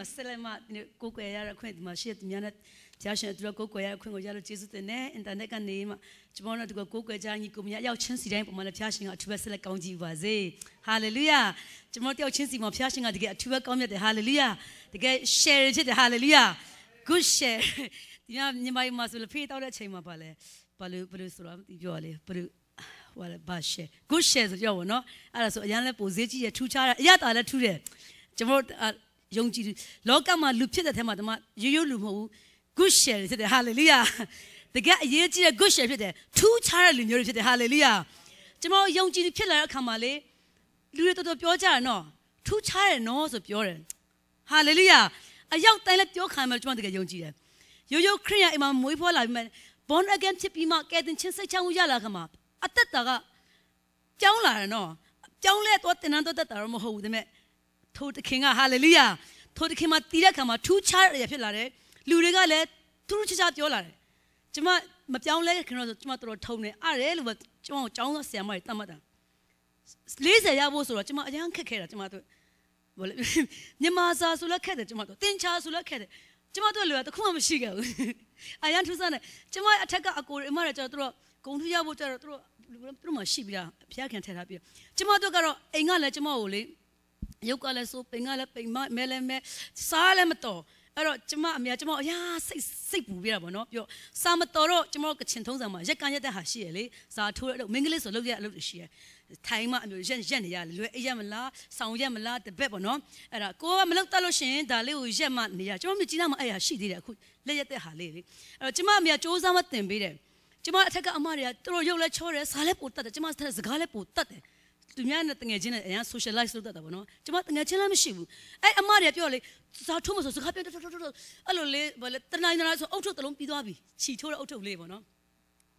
မှာဆက်လက်မှကိုကိုရရခွင့်ဒီမှာရှေ့မြန်နဲ့ကြားရှင်တို့ကိုကိုရရခွင့်ကိုရလို့ကျေးဇူးတင်တယ်အင်တာနက်ကနေမှကျွန်တော်တို့ကကိုကိုကြညီကိုမြရောက်ချင်းစီတိုင်းပုံမှန်လည်းဖျားရှင်ကအထူးပဲဆက်လက်ကောင်းကြီးပါစေဟာလေလုယာကျွန်တော်တယောက်ချင်းစီမှာဖျားရှင်ကတကယ်အထူးပဲကောင်းမြတ်တယ်ဟာလေလုယာတကယ် share ဖြစ်တယ်ဟာလေလုယာ good share ဒီမှာမြန်မာပြည်မှာဆိုလို့ဖေးတောက်တဲ့အချိန်မှာပါလဲဘာလို့ဘာလို့ဆိုတော့ပြောရလေဘာလို့ဟိုဘာ share good share ဆိုကြောက်ပါနော်အဲ့ဒါဆိုအရန်လဲပိုဈေးကြီးရထူးခြားတာအရတာလဲထူးတယ်ကျွန်တော်ယုံကြည်လောကမှာလူဖြစ်တဲ့ထဲမှာဒီမှာရိုးရိုးလူမဟုတ်ဘူး good share ဖြစ်တယ် hallelujah တကယ်အရေးကြီးတဲ့ good share ဖြစ်တယ်ထူးခြားတဲ့လူမျိုးတွေဖြစ်တယ် hallelujah ကျွန်တော်ယုံကြည်ဖြစ်လာတဲ့အခါမှာလေလူတွေတော်တော်ပြောကြတယ်နော်ထူးခြားတယ်နော်ဆိုပြောတယ် hallelujah အရောက်တိုင်းလည်းပြောခံမယ်ကျွန်တော်တကယ်ယုံကြည်တယ်ရိုးရိုးခရိယအိမ်မှာမွေးဖွားလာပြီးမှ born again ဖြစ်ပြီးမှကယ်တင်ခြင်းစိတ်ချမ်းမှုရလာခါမှာအသက်တာကပြောင်းလာတယ်နော်ပြောင်းလဲတော့တင်နန်းတော့တက်တာတော့မဟုတ်ဘူးဒါပေမဲ့ထိုသခင်ကဟာလေလုယာထိုသခင်မှာတည်တဲ့ခါမှာထူးခြားရဖြစ်လာတယ်လူတွေကလည်းထူးထူးခြားခြားပြောလာတယ်ကျမမပြောင်းလဲခင်တော့ဆိုကျမတော်တော်ထုံနေအရဲလို့ပဲကျမကိုចောင်းဆရာမကြီးတတ်မှတ်တာ40ရဖို့ဆိုတော့ကျမအရန်ခက်ခဲတာကျမတို့ဘာလဲမြန်မာစာဆိုလည်းခက်တယ်ကျမတို့သင်္ချာဆိုလည်းခက်တယ်ကျမတို့လူကတခုမှမရှိခဲ့ဘူးအရန်ထူးဆန်းတယ်ကျမအထက်ကအကိုရအမရကျတော့တို့ဂုံထူးရဖို့ကျတော့တို့လူတို့မှရှိပြီလားဘုရားခင်ထဲထားပြီကျမတို့ကတော့အိမ်ကလည်းကျမကိုလေရုပ်ကလည်းဆိုပင်ကလည်းပိန်မမဲလည်းမဲစားလည်းမတော်အဲ့တော့ကျမအမေကျမအရာစိတ်စိတ်ပူပြတာပေါ့နော်ပြောစာမတော်တော့ကျမတို့ကချင်ထုံးဆောင်မှာရက်ကန်ရက်တဲ့ဟာရှိရလေစာထိုးရတော့မင်္ဂလိဆိုလောက်ရအလုပ်တွေရှိရထိုင်းမအမျိုးရက်ရက်နေရလွယ်အရက်မလားဆောင်ရက်မလားတပက်ပေါ့နော်အဲ့ဒါကိုကမလောက်တတ်လို့ရှင်ဒါလေးကိုရက်မှနေရကျမမြကြီးသားမအဲ့ရရှိသေးတယ်အခုလက်ရက်တဲ့ဟာလေးလေအဲ့တော့ကျမအမေစူးစမ်းမတင်ပေးတယ်ကျမအထက်ကအမတွေကတို့ရုပ်လဲချောတယ်စာလဲပိုတတ်တယ်ကျမစကားလဲပိုတတ်တယ်သူများနဲ့တငယ်ချင်းနဲ့အရင် socialize လုပ်တတ်တာပေါ့နော်ကျွန်မတငယ်ချင်းလည်းမရှိဘူးအဲ့အမတွေပြောလေစာထုတ်မဆိုစကားပြောထုတ်ထုတ်ထုတ်အဲ့လိုလေဘာလဲတနိုင်တနာဆိုအုတ်ထုတ်တလုံးပြီးသွားပြီခြိထိုးတဲ့အုတ်ထုတ်လေးပေါ့နော်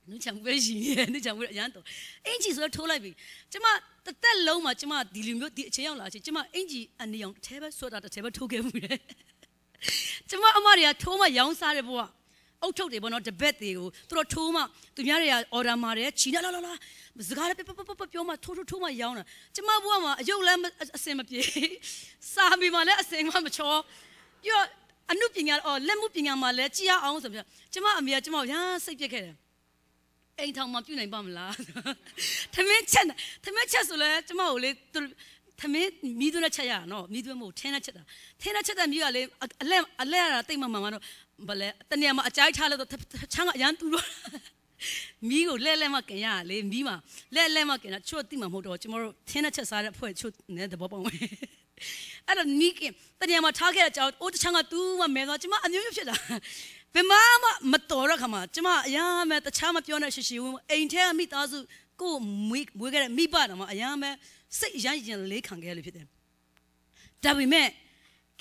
နုချံပဲရှိရဲ့နုချံပဲအရန်တော့အင်ဂျီဆိုတော့ထိုးလိုက်ပြီကျမတသက်လုံးမှာကျမဒီလူမျိုးဒီအချိန်ရောက်လာချင်းကျမအင်ဂျီအနေအောင်တစ်ထဲပဲဆွတာတစ်ထဲပဲထိုးခဲ့မှုတယ်ကျမအမတွေကထိုးမှရောင်းစားတဲ့ဘဝအုတ်ထုတ်တွေပေါ့နော်တပက်တွေကိုသူတို့ထိုးမှသူများတွေကအော်ဒါမာတယ်ချီလာလာလာစကားလည်းပပပပပြောမှထိုးထိုးထိုးမှရောင်းတာကျမဘုရားမှာအယုတ်လည်းအစင်မပြေစာမီမှာလည်းအစင်မှမချောပြီးတော့အမှုပညာအော်လက်မှုပညာမှာလည်းကြည်ရအောင်ဆိုပြီးကျမအမေကကျမကိုရာစိတ်ပြက်ခဲ့တယ်အိမ်ထောင်မှာပြုနိုင်ပါမလားသမင်းချက်သမင်းချက်ဆိုလဲကျမကိုလေသမင်းမီးသွင်းချက်ရတာနော်မီးသွင်းမို့ထင်းနဲ့ချက်တာထင်းနဲ့ချက်တဲ့မီးကလေအလက်အလက်ရတာတိတ်မမှန်မှန်တော့ဘလဲတနေရာမှာအကြိုက်ထားလို့တော့ချမ်းကအရန်တူတော့မီးကိုလဲလဲမကင်ရလေမီးမှာလဲလဲမကင်တာချို့တိမှာမဟုတ်တော့ကျွန်တော်တို့ထင်းတဲ့ချက်စားတဲ့အဖွဲ့ချို့နဲ့သဘောပေါက်ဝင်အဲ့တော့နီးကင်တနေရာမှာထားခဲ့တဲ့ကြောင်အိုးတချမ်းကတူးမှမဲသွားကျွန်မအမျိုးမျိုးဖြစ်လာဘယ်မှမမတော်တော့ခါမှာကျွန်မအရာမဲတခြားမပြောနဲ့ရှိရှိဝင်အိမ်ထဲမိသားစုကိုမွေးမွေးခဲ့တဲ့မိဘတော်မှာအရာမဲစိတ်ရရင်လေးခံခဲ့ရလို့ဖြစ်တယ်ဒါပေမဲ့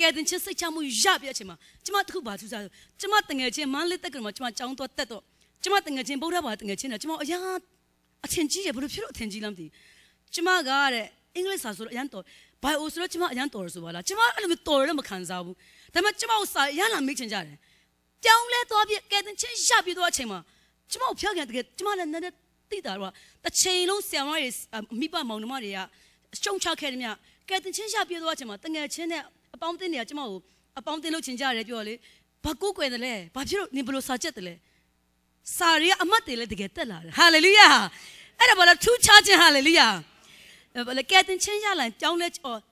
ကယ်တင်ခြင်းစိတ်ချမှုရပြတဲ့အချိန်မှာကျမတခုပါထူးစားဆိုကျမတငယ်ချင်းမန်းလေးတက်ကမှာကျမចောင်းတော့တက်တော့ကျမတငယ်ချင်းဗုဒ္ဓဘာတငယ်ချင်းနဲ့ကျမအရာအထင်ကြီးတယ်ဘယ်လိုဖြစ်လို့အထင်ကြီးလဲမသိဘူးကျမကတဲ့အင်္ဂလိပ်စာဆိုတော့အရန်တော် bio ဆိုတော့ကျမအရန်တော်ဆိုပါလားကျမအဲ့လိုမျိုးတော်ရမခံစားဘူးဒါပေမဲ့ကျမကိုစာရလာမိချင်ကြတယ်ပြောင်းလဲသွားပြကယ်တင်ချင်းရပြီးတော့အချိန်မှာကျမကိုဖျောက်ခံတကယ်ကျမလည်းနည်းနည်းသိတာတော့တစ်ချိန်လုံးဆံမတွေမိဘမောင်နှမတွေကရှုံချခဲ့တယ်မြကဲတင်ချင်းရပြေးသွားချိန်မှာတငယ်ချင်းနဲ့ပေါင်းတင်နေကကျမကိုအပေါင်းတင်လို့ချင်ကြတယ်ပြောလေဘာကိုကွယ်တယ်လဲဘာဖြစ်လို့နင်ဘလို့စာချက်တယ်လဲစာရီအမတ်တယ်လဲတကယ်တက်လာတယ်ဟာလေလုယာအဲ့ဒါဘာလဲထူးခြားခြင်းဟာလေလုယာဘာလဲကဲတင်ချင်းရလာရင်ကြောင်းလဲ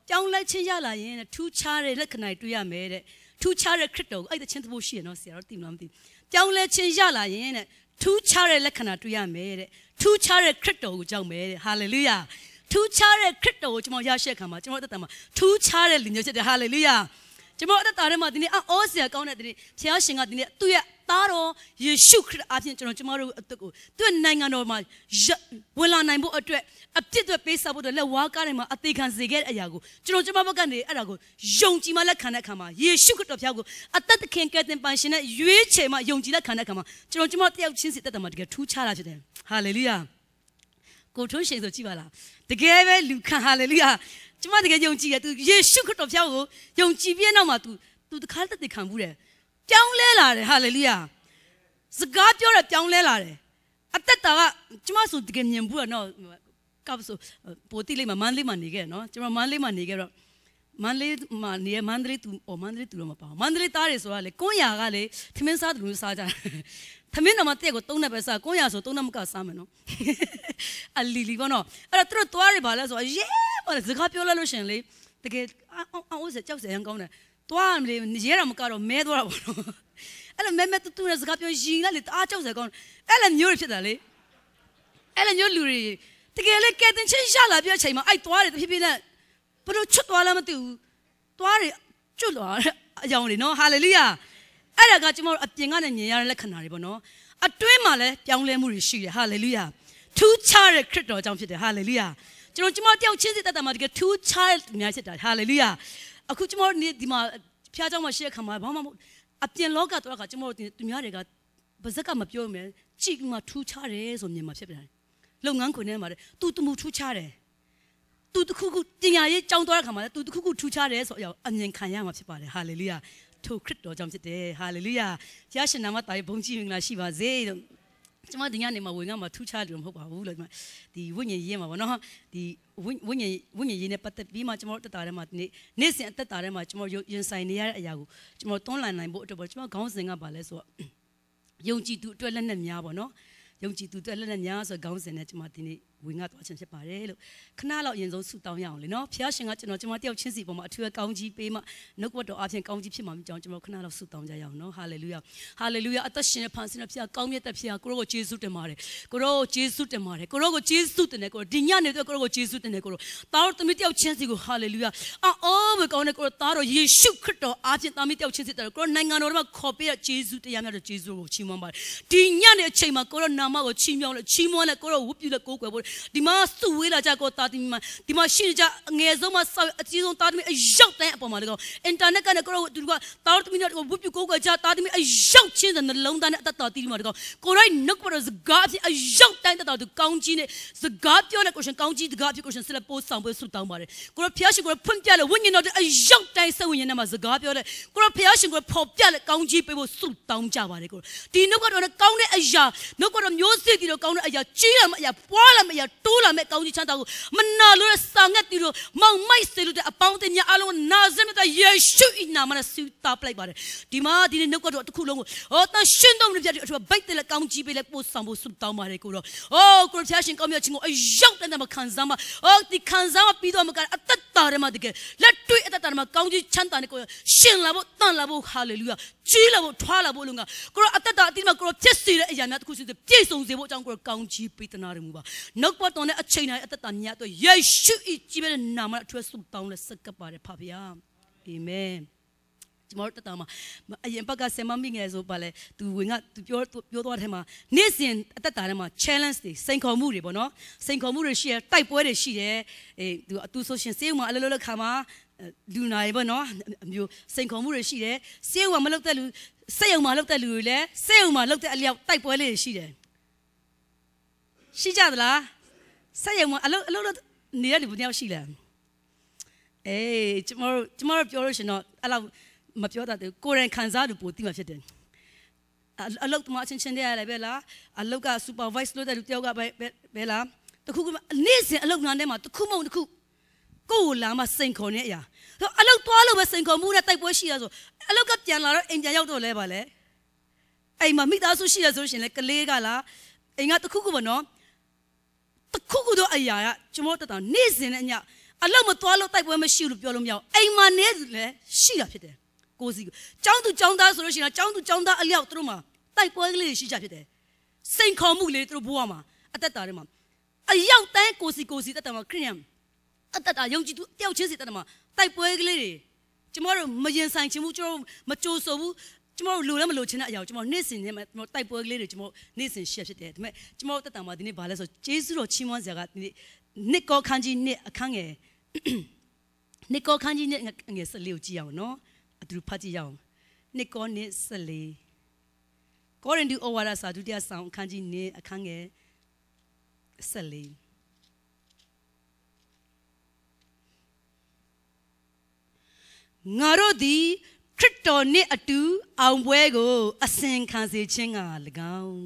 ကြောင်းလဲချင်းရလာရင်ထူးခြားတဲ့လက္ခဏာတွေ့ရမယ်တဲ့ထူးခြားတဲ့ခရစ်တော်ကိုအဲ့ဒါချင်းသဘောရှိရနော်ဆရာတော်သိမလားမသိကြောင်းလဲချင်းရလာရင်တဲ့ထူးခြားတဲ့လက္ခဏာတွေ့ရမယ်တဲ့ထူးခြားတဲ့ခရစ်တော်ကိုကြောက်မယ်တဲ့ဟာလေလုယာထူးခြားတဲ့ခရစ်တော်ကိုကျွန်တော်ရရှိခံမှာကျွန်တော်အသက်တာမှာထူးခြားတဲ့လင်ညွတ်ချက်တွေဟာလေလုယာကျွန်တော်အသက်တာထဲမှာဒီနေ့အောစရာကောင်းတဲ့ဒီနေ့ဖခင်ရှင်ကဒီနေ့သူ့ရဲ့သားတော်ယေရှုခရစ်အားဖြင့်ကျွန်တော်ကျွန်တော်တို့အသက်ကိုသူ့နိုင်ငံတော်မှာဝင်လာနိုင်ဖို့အတွက်အပြစ်တွေပေးဆပ်ဖို့အတွက်လက်ဝါးကားတွေမှာအသေးခံစေခဲ့တဲ့အရာကိုကျွန်တော်ကျွန်မဘက်ကနေအဲ့ဒါကိုယုံကြည်မှလက်ခံတဲ့အခါမှာယေရှုခရစ်တော်ဖခင်ကိုအသက်သခင်ကယ်တင်ပန်ရှင်နဲ့ရွေးချယ်မှယုံကြည်လက်ခံတဲ့အခါမှာကျွန်တော်ကျွန်မတယောက်ချင်းစီတက်တယ်မှာတကယ်ထူးခြားလာဖြစ်တယ်ဟာလေလုယာကိုထွန်းရှင်ဆိုကြည့်ပါလားတကယ်ပဲလူခံဟာလေလုယာကျမတကယ်ယုံကြည်ရသူယေရှုခရစ်တော်ဖျောက်ကိုယုံကြည်ပြီးနောက်မှာ तू तू တခါတက်တည်ခံဘူးတယ်ပြောင်းလဲလာတယ်ဟာလေလုယာစကားပြောတာပြောင်းလဲလာတယ်အသက်တာကကျမဆိုတကယ်မြင်ဘူးတော့ကပ်ဆိုပိုတိလေးမှာမန်လေးမှာနေခဲ့နော်ကျမမန်လေးမှာနေခဲ့တော့မန္တလေးမှာနေရမန္တလေးသူအော်မန္တလေးသူတော့မပါဘူးမန္တလေးသားတွေဆိုတာလေကွန်ရာကလေထမင်းစားသူလူစားကြသမင်းတော်မတဲ့ကိုသုံးနဲ့ပဲစား900ဆိုသုံးနဲ့မကစားမယ်နော်အလီလီပေါ့နော်အဲ့တော့သူတို့သွားရပါလဲဆိုတော့ရဲပါလဲစကားပြောလဲလို့ရှင်လေတကယ်အောင်အောင်စကြောက်စရန်ကောင်းတယ်သွားမလို့ရဲတော်မကတော့မဲသွားတာပေါ့နော်အဲ့လိုမဲမဲတူတူနဲ့စကားပြောရင်လည်းတအားကြောက်စရန်ကောင်းအဲ့လိုမျိုးဖြစ်တာလေအဲ့လိုမျိုးလူတွေတကယ်လေကဲတင်ချင်းရလာပြအချိန်မှာအဲ့သွားတယ်တဖြည်းဖြည်းနဲ့ဘလို့ချွတ်သွားလားမသိဘူးသွားတယ်ကျွတ်သွားအကြောင်းလေနော်ဟာလေလုယာအဲ့ဒါကကျွန်တော်တို့အပြင်ကနေမြင်ရတဲ့လက္ခဏာတွေပေါ့နော်အတွင်းမှာလည်းပြောင်းလဲမှုတွေရှိတယ်ဟာလေလုယာထူးခြားတဲ့ခရစ်တော်ကြောင့်ဖြစ်တယ်ဟာလေလုယာကျွန်တော်ကျမတယောက်ချင်းစစ်တတ်တာမှာတကယ်ထူးခြားတဲ့များဖြစ်တာဟာလေလုယာအခုကျမတို့ဒီမှာဖျားเจ้าမှာရှိရခံမှာဘာမှမဟုတ်အပြင်လောကတော့ကကျမတို့သူများတွေကပါဇက်ကမပြောမယ်ကြိတ်မှထူးခြားတယ်ဆိုမြင်မှာဖြစ်ပြန်တယ်လုပ်ငန်းခွင်ထဲမှာတူတူမူထူးခြားတယ်သူတခုခုတင်ညာရေးကြောင်းသွားတဲ့ခါမှာသူတခုခုထူးခြားတယ်ဆိုအမြင်ခံရမှာဖြစ်ပါတယ်ဟာလေလုယာထိုခရစ်တော်ကြောင့်ဖြစ်တယ်ဟာလေလုယာဖျားရှင်နာမတာရဲ့ဘုန်းကြီးမင်္ဂလာရှိပါစေလို့ကျွန်မဒီညနေမှာဝင်ကမှာထူးခြားလို့မဟုတ်ပါဘူးလို့ကျွန်မဒီဝိညာဉ်ရေးမှာပေါ့နော်ဒီဝိညာဉ်ဝိညာဉ်ရေးနဲ့ပတ်သက်ပြီးမှကျွန်တော်တက်တာထဲမှာဒီနေ့နေ့စဉ်အသက်တာထဲမှာကျွန်တော်ရင်ဆိုင်နေရတဲ့အရာကိုကျွန်တော်တွန်းလှန်နိုင်ဖို့အတွက်ပေါ့ကျွန်မခေါင်းစဉ်ကပါလဲဆိုတော့ယုံကြည်သူအတွက်လက်နဲ့များပေါ့နော်ယုံကြည်သူအတွက်လက်နဲ့များဆိုခေါင်းစဉ်နဲ့ကျွန်မဒီနေ့ဝင်ကသွားခြင်းဖြစ်ပါတယ်လို့ခဏလောက်ရင်ဆုံးဆူတောင်းရအောင်လေနော်ဖျားရှင်ကကျွန်တော်ကျွန်မတယောက်ချင်းစီပေါ်မှာအထူးကောင်းကြီးပေးမှနှုတ်ဘတော်အပြင်ကောင်းကြီးဖြစ်မှာမကြောင်းကျွန်တော်ခဏလောက်ဆူတောင်းကြရအောင်နော်ဟာလေလုယာဟာလေလုယာအသက်ရှင်တဲ့ဖန်ဆင်းတဲ့ဖျားကောင်းမြတ်တဲ့ဖျားကိုရောကိုယေရှုတင်ပါတယ်ကိုရောကိုယေရှုတင်ပါတယ်ကိုရောကိုယေရှုတင်တယ်ကိုရောဒီညနေတော့ကိုရောကိုယေရှုတင်တယ်ကိုရောသားတော်သမီးတယောက်ချင်းစီကိုဟာလေလုယာအော်ဘယ်ကောင်းတဲ့ကိုရောသားတော်ယေရှုခရစ်တော်အပြင်သမီးတယောက်ချင်းစီတဲ့ကိုရောနိုင်ငံတော်မှာခေါ်ပေးတဲ့ယေရှုတရားများတဲ့ယေရှုကိုချီးမွမ်းပါတယ်ဒီညနေအချိန်မှာကိုရောနာမကိုချီးမြှောက်လဲချီးမွမ်းလဲကိုရောဝုပြုလဲကိုးကွယ်ဖို့ဒီမှာစုဝေးလာကြကောတာသမီမှာဒီမှာရှိနေကြအငယ်ဆုံးမှဆောက်အကြီးဆုံးတာသမီအရောက်တိုင်းအပေါ်မှာလေကောအင်တာနက်ကနေကိုရောသူကတာသမီနဲ့ဝုပ်ပြကိုကကြတာသမီအရောက်ချင်းတဲ့နှလုံးသားနဲ့အသက်တော်တည်ဒီမှာလေကောကိုရိုင်းနှုတ်ကပတော့စကားအဖြစ်အရောက်တိုင်းတဲ့တော်သူကောင်းကြီးနဲ့စကားပြောတဲ့ကိုရှင်ကောင်းကြီးတကားဖြစ်ကိုရှင်ဆက်လက်ပို့ဆောင်ပွဲဆုတောင်းပါတယ်ကိုရောဖျားရှင်ကိုဖွင့်ပြလေဝိညာဉ်တော်အရောက်တိုင်းစိတ်ဝိညာဉ်နဲ့မှာစကားပြောတဲ့ကိုရောဖျားရှင်ကိုပေါ်ပြလေကောင်းကြီးပေးဖို့ဆုတောင်းကြပါတယ်ကိုဒီနှုတ်ကတော်နဲ့ကောင်းတဲ့အရာနှုတ်ကတော်မျိုးစစ်တီတော့ကောင်းတဲ့အရာကြီးလာမအရာပွားလာမရတိုးလာမဲ့ကောင်းကြီးချမ်းသာကိုမနာလို့စာငတ်တီတို့မောင်မိုက်စေလို့တဲ့အပေါင်းအသင်းများအားလုံးနာစမြတ်ယေရှု၏နာမနဲ့ဆူတာပလိုက်ပါတယ်ဒီမှာဒီနေ့နှုတ်ကတော်တစ်ခုလုံးကိုဟောတန်ရှင်းတော်မူပြတဲ့အထူးဘိုက်တယ်လက်ကောင်းကြီးပေးလက်ပို့ဆောင်ဖို့ဆုတောင်းပါတယ်ကိုတော့ဟောကိုရဖျားရှင်ကောင်းမြတ်ခြင်းကိုအရောက်တဲ့မှာခံစားမှာဟောဒီခံစားမှာပြီးတော့မှာအသက်တာထဲမှာတကယ်လက်တွေ့အသက်တာထဲမှာကောင်းကြီးချမ်းသာနေကိုရှင်လာဖို့တန်လာဖို့ဟာလေလုယာကြီးလာဖို့ထွားလာဖို့လုံကကိုရောအသက်တာအတိမကိုရောဖြစ်စီတဲ့အရာများတစ်ခုစီပြည့်စုံစေဖို့အကြောင်းကိုရောကောင်းကြီးပေးသနာရမူပါနောက်ပေါ်တော်တဲ့အချိန်တိုင်းအသက်တာမြတ်အတွက်ယေရှု၏ကြီးပဲတဲ့နာမနဲ့အထွတ်ဆုတောင်းလဲဆက်ကပ်ပါတယ်ဖခင်အာမင်ကျွန်တော်တတမှာအရင်ဘက်ကဆယ်မမိငယ်ဆိုပါလေသူဝင်ကသူပြောပြောသွားတဲ့မှာနေ့စဉ်အသက်တာထဲမှာ challenge တွေစိန်ခေါ်မှုတွေပေါ့နော်စိန်ခေါ်မှုတွေရှိရတိုက်ပွဲတွေရှိတယ်အေးသူသူဆိုရှင်စေးမှာအလုပ်လုပ်ခါမှာလူနာတွေပေါ့နော်မျိုးစိန်ခေါ်မှုတွေရှိတယ်စေယုံမှာမလောက်တဲ့လူစေယုံမှာလောက်တဲ့လူတွေလည်းစေယုံမှာလောက်တဲ့အလျောက်တိုက်ပွဲလေးတွေရှိတယ်ရှိကြသလားစေယုံမှာအလုပ်အလုပ်နေတဲ့လူဘယ်ယောက်ရှိလဲအေးကျမတို့ကျမတို့ပြောလို့ရှင်တော့အဲ့လောက်မပြောတတ်ဘူးကိုရင်ခံစားလို့ပိုတိမှဖြစ်တယ်အလုပ်တမချင်းချင်းတည်းရလဲပဲလားအလုပ်က supervise လုပ်တဲ့လူတယောက်ကပဲပဲလားတခုကနေ့စဉ်အလုပ်နားထဲမှာတခုမဟုတ်တခုကိုယ့်ကိုလာမှစိန်ခေါ်နေအရာဆိုအလုတ်သွားလို့ပဲစိန်ခေါ်မှုနဲ့တိုက်ပွဲရှိရဆိုအလုတ်ကပြန်လာတော့အိမ်ပြန်ရောက်တော့လဲပါလေအိမ်မှာမိသားစုရှိရဆိုရှင်လေကလေးကလားအိမ်ကတခုခုပေါ့နော်တခုခုတော့အရာကကျွန်တော်တော်တော်နေ့စဉ်နဲ့အညအလုတ်မသွားလို့တိုက်ပွဲမရှိဘူးလို့ပြောလို့မရဘူးအိမ်မှာနေလေရှိတာဖြစ်တယ်ကိုစီကျောင်းသူကျောင်းသားဆိုလို့ရှိရင်ကျောင်းသူကျောင်းသားအလျောက်သူတို့မှာတိုက်ပွဲကလေးရှိကြဖြစ်တယ်စိန်ခေါ်မှုလေးသူတို့ဘဝမှာအသက်တာထဲမှာအရောက်တန်းကိုစီကိုစီတက်တယ်မှာခရိယံအသက်တာယုံကြည်သူတယောက်ချင်းစီတက်တယ်မှာတိုက်ပွဲကလေးတွေကျမတို့မရင်ဆိုင်ခြင်းဘူးကျမတို့မကြိုဆိုဘူးကျမတို့လိုလည်းမလိုချင်တဲ့အရာကိုကျမတို့နေ့စဉ်နဲ့ကျမတို့တိုက်ပွဲကလေးတွေကျမတို့နေ့စဉ်ရှက်ဖြစ်တယ်ဒါပေမဲ့ကျမတို့တက်တာမှာဒီနေ့ဘာလဲဆိုဂျေစုတော်ချီးမွမ်းစရာကဒီနေ့နှစ်ကောခန်းကြီးနှစ်အခန်းငယ်နှစ်ကောခန်းကြီးနှစ်ငယ်၁၄ကိုကြည့်အောင်နော်အတူဖတ်ကြည့်ရအောင်နှစ်ကောနှစ်၁၄ကောရင်ဒူအိုဝါဒစာဒုတိယဆောင်အခန်းကြီးနှစ်အခန်းငယ်၁၄ငါတို့သည်ခရစ်တော်နှင့်အတူအောင်ပွဲကို အစဉ်ခံစေခြင်းက၎င်း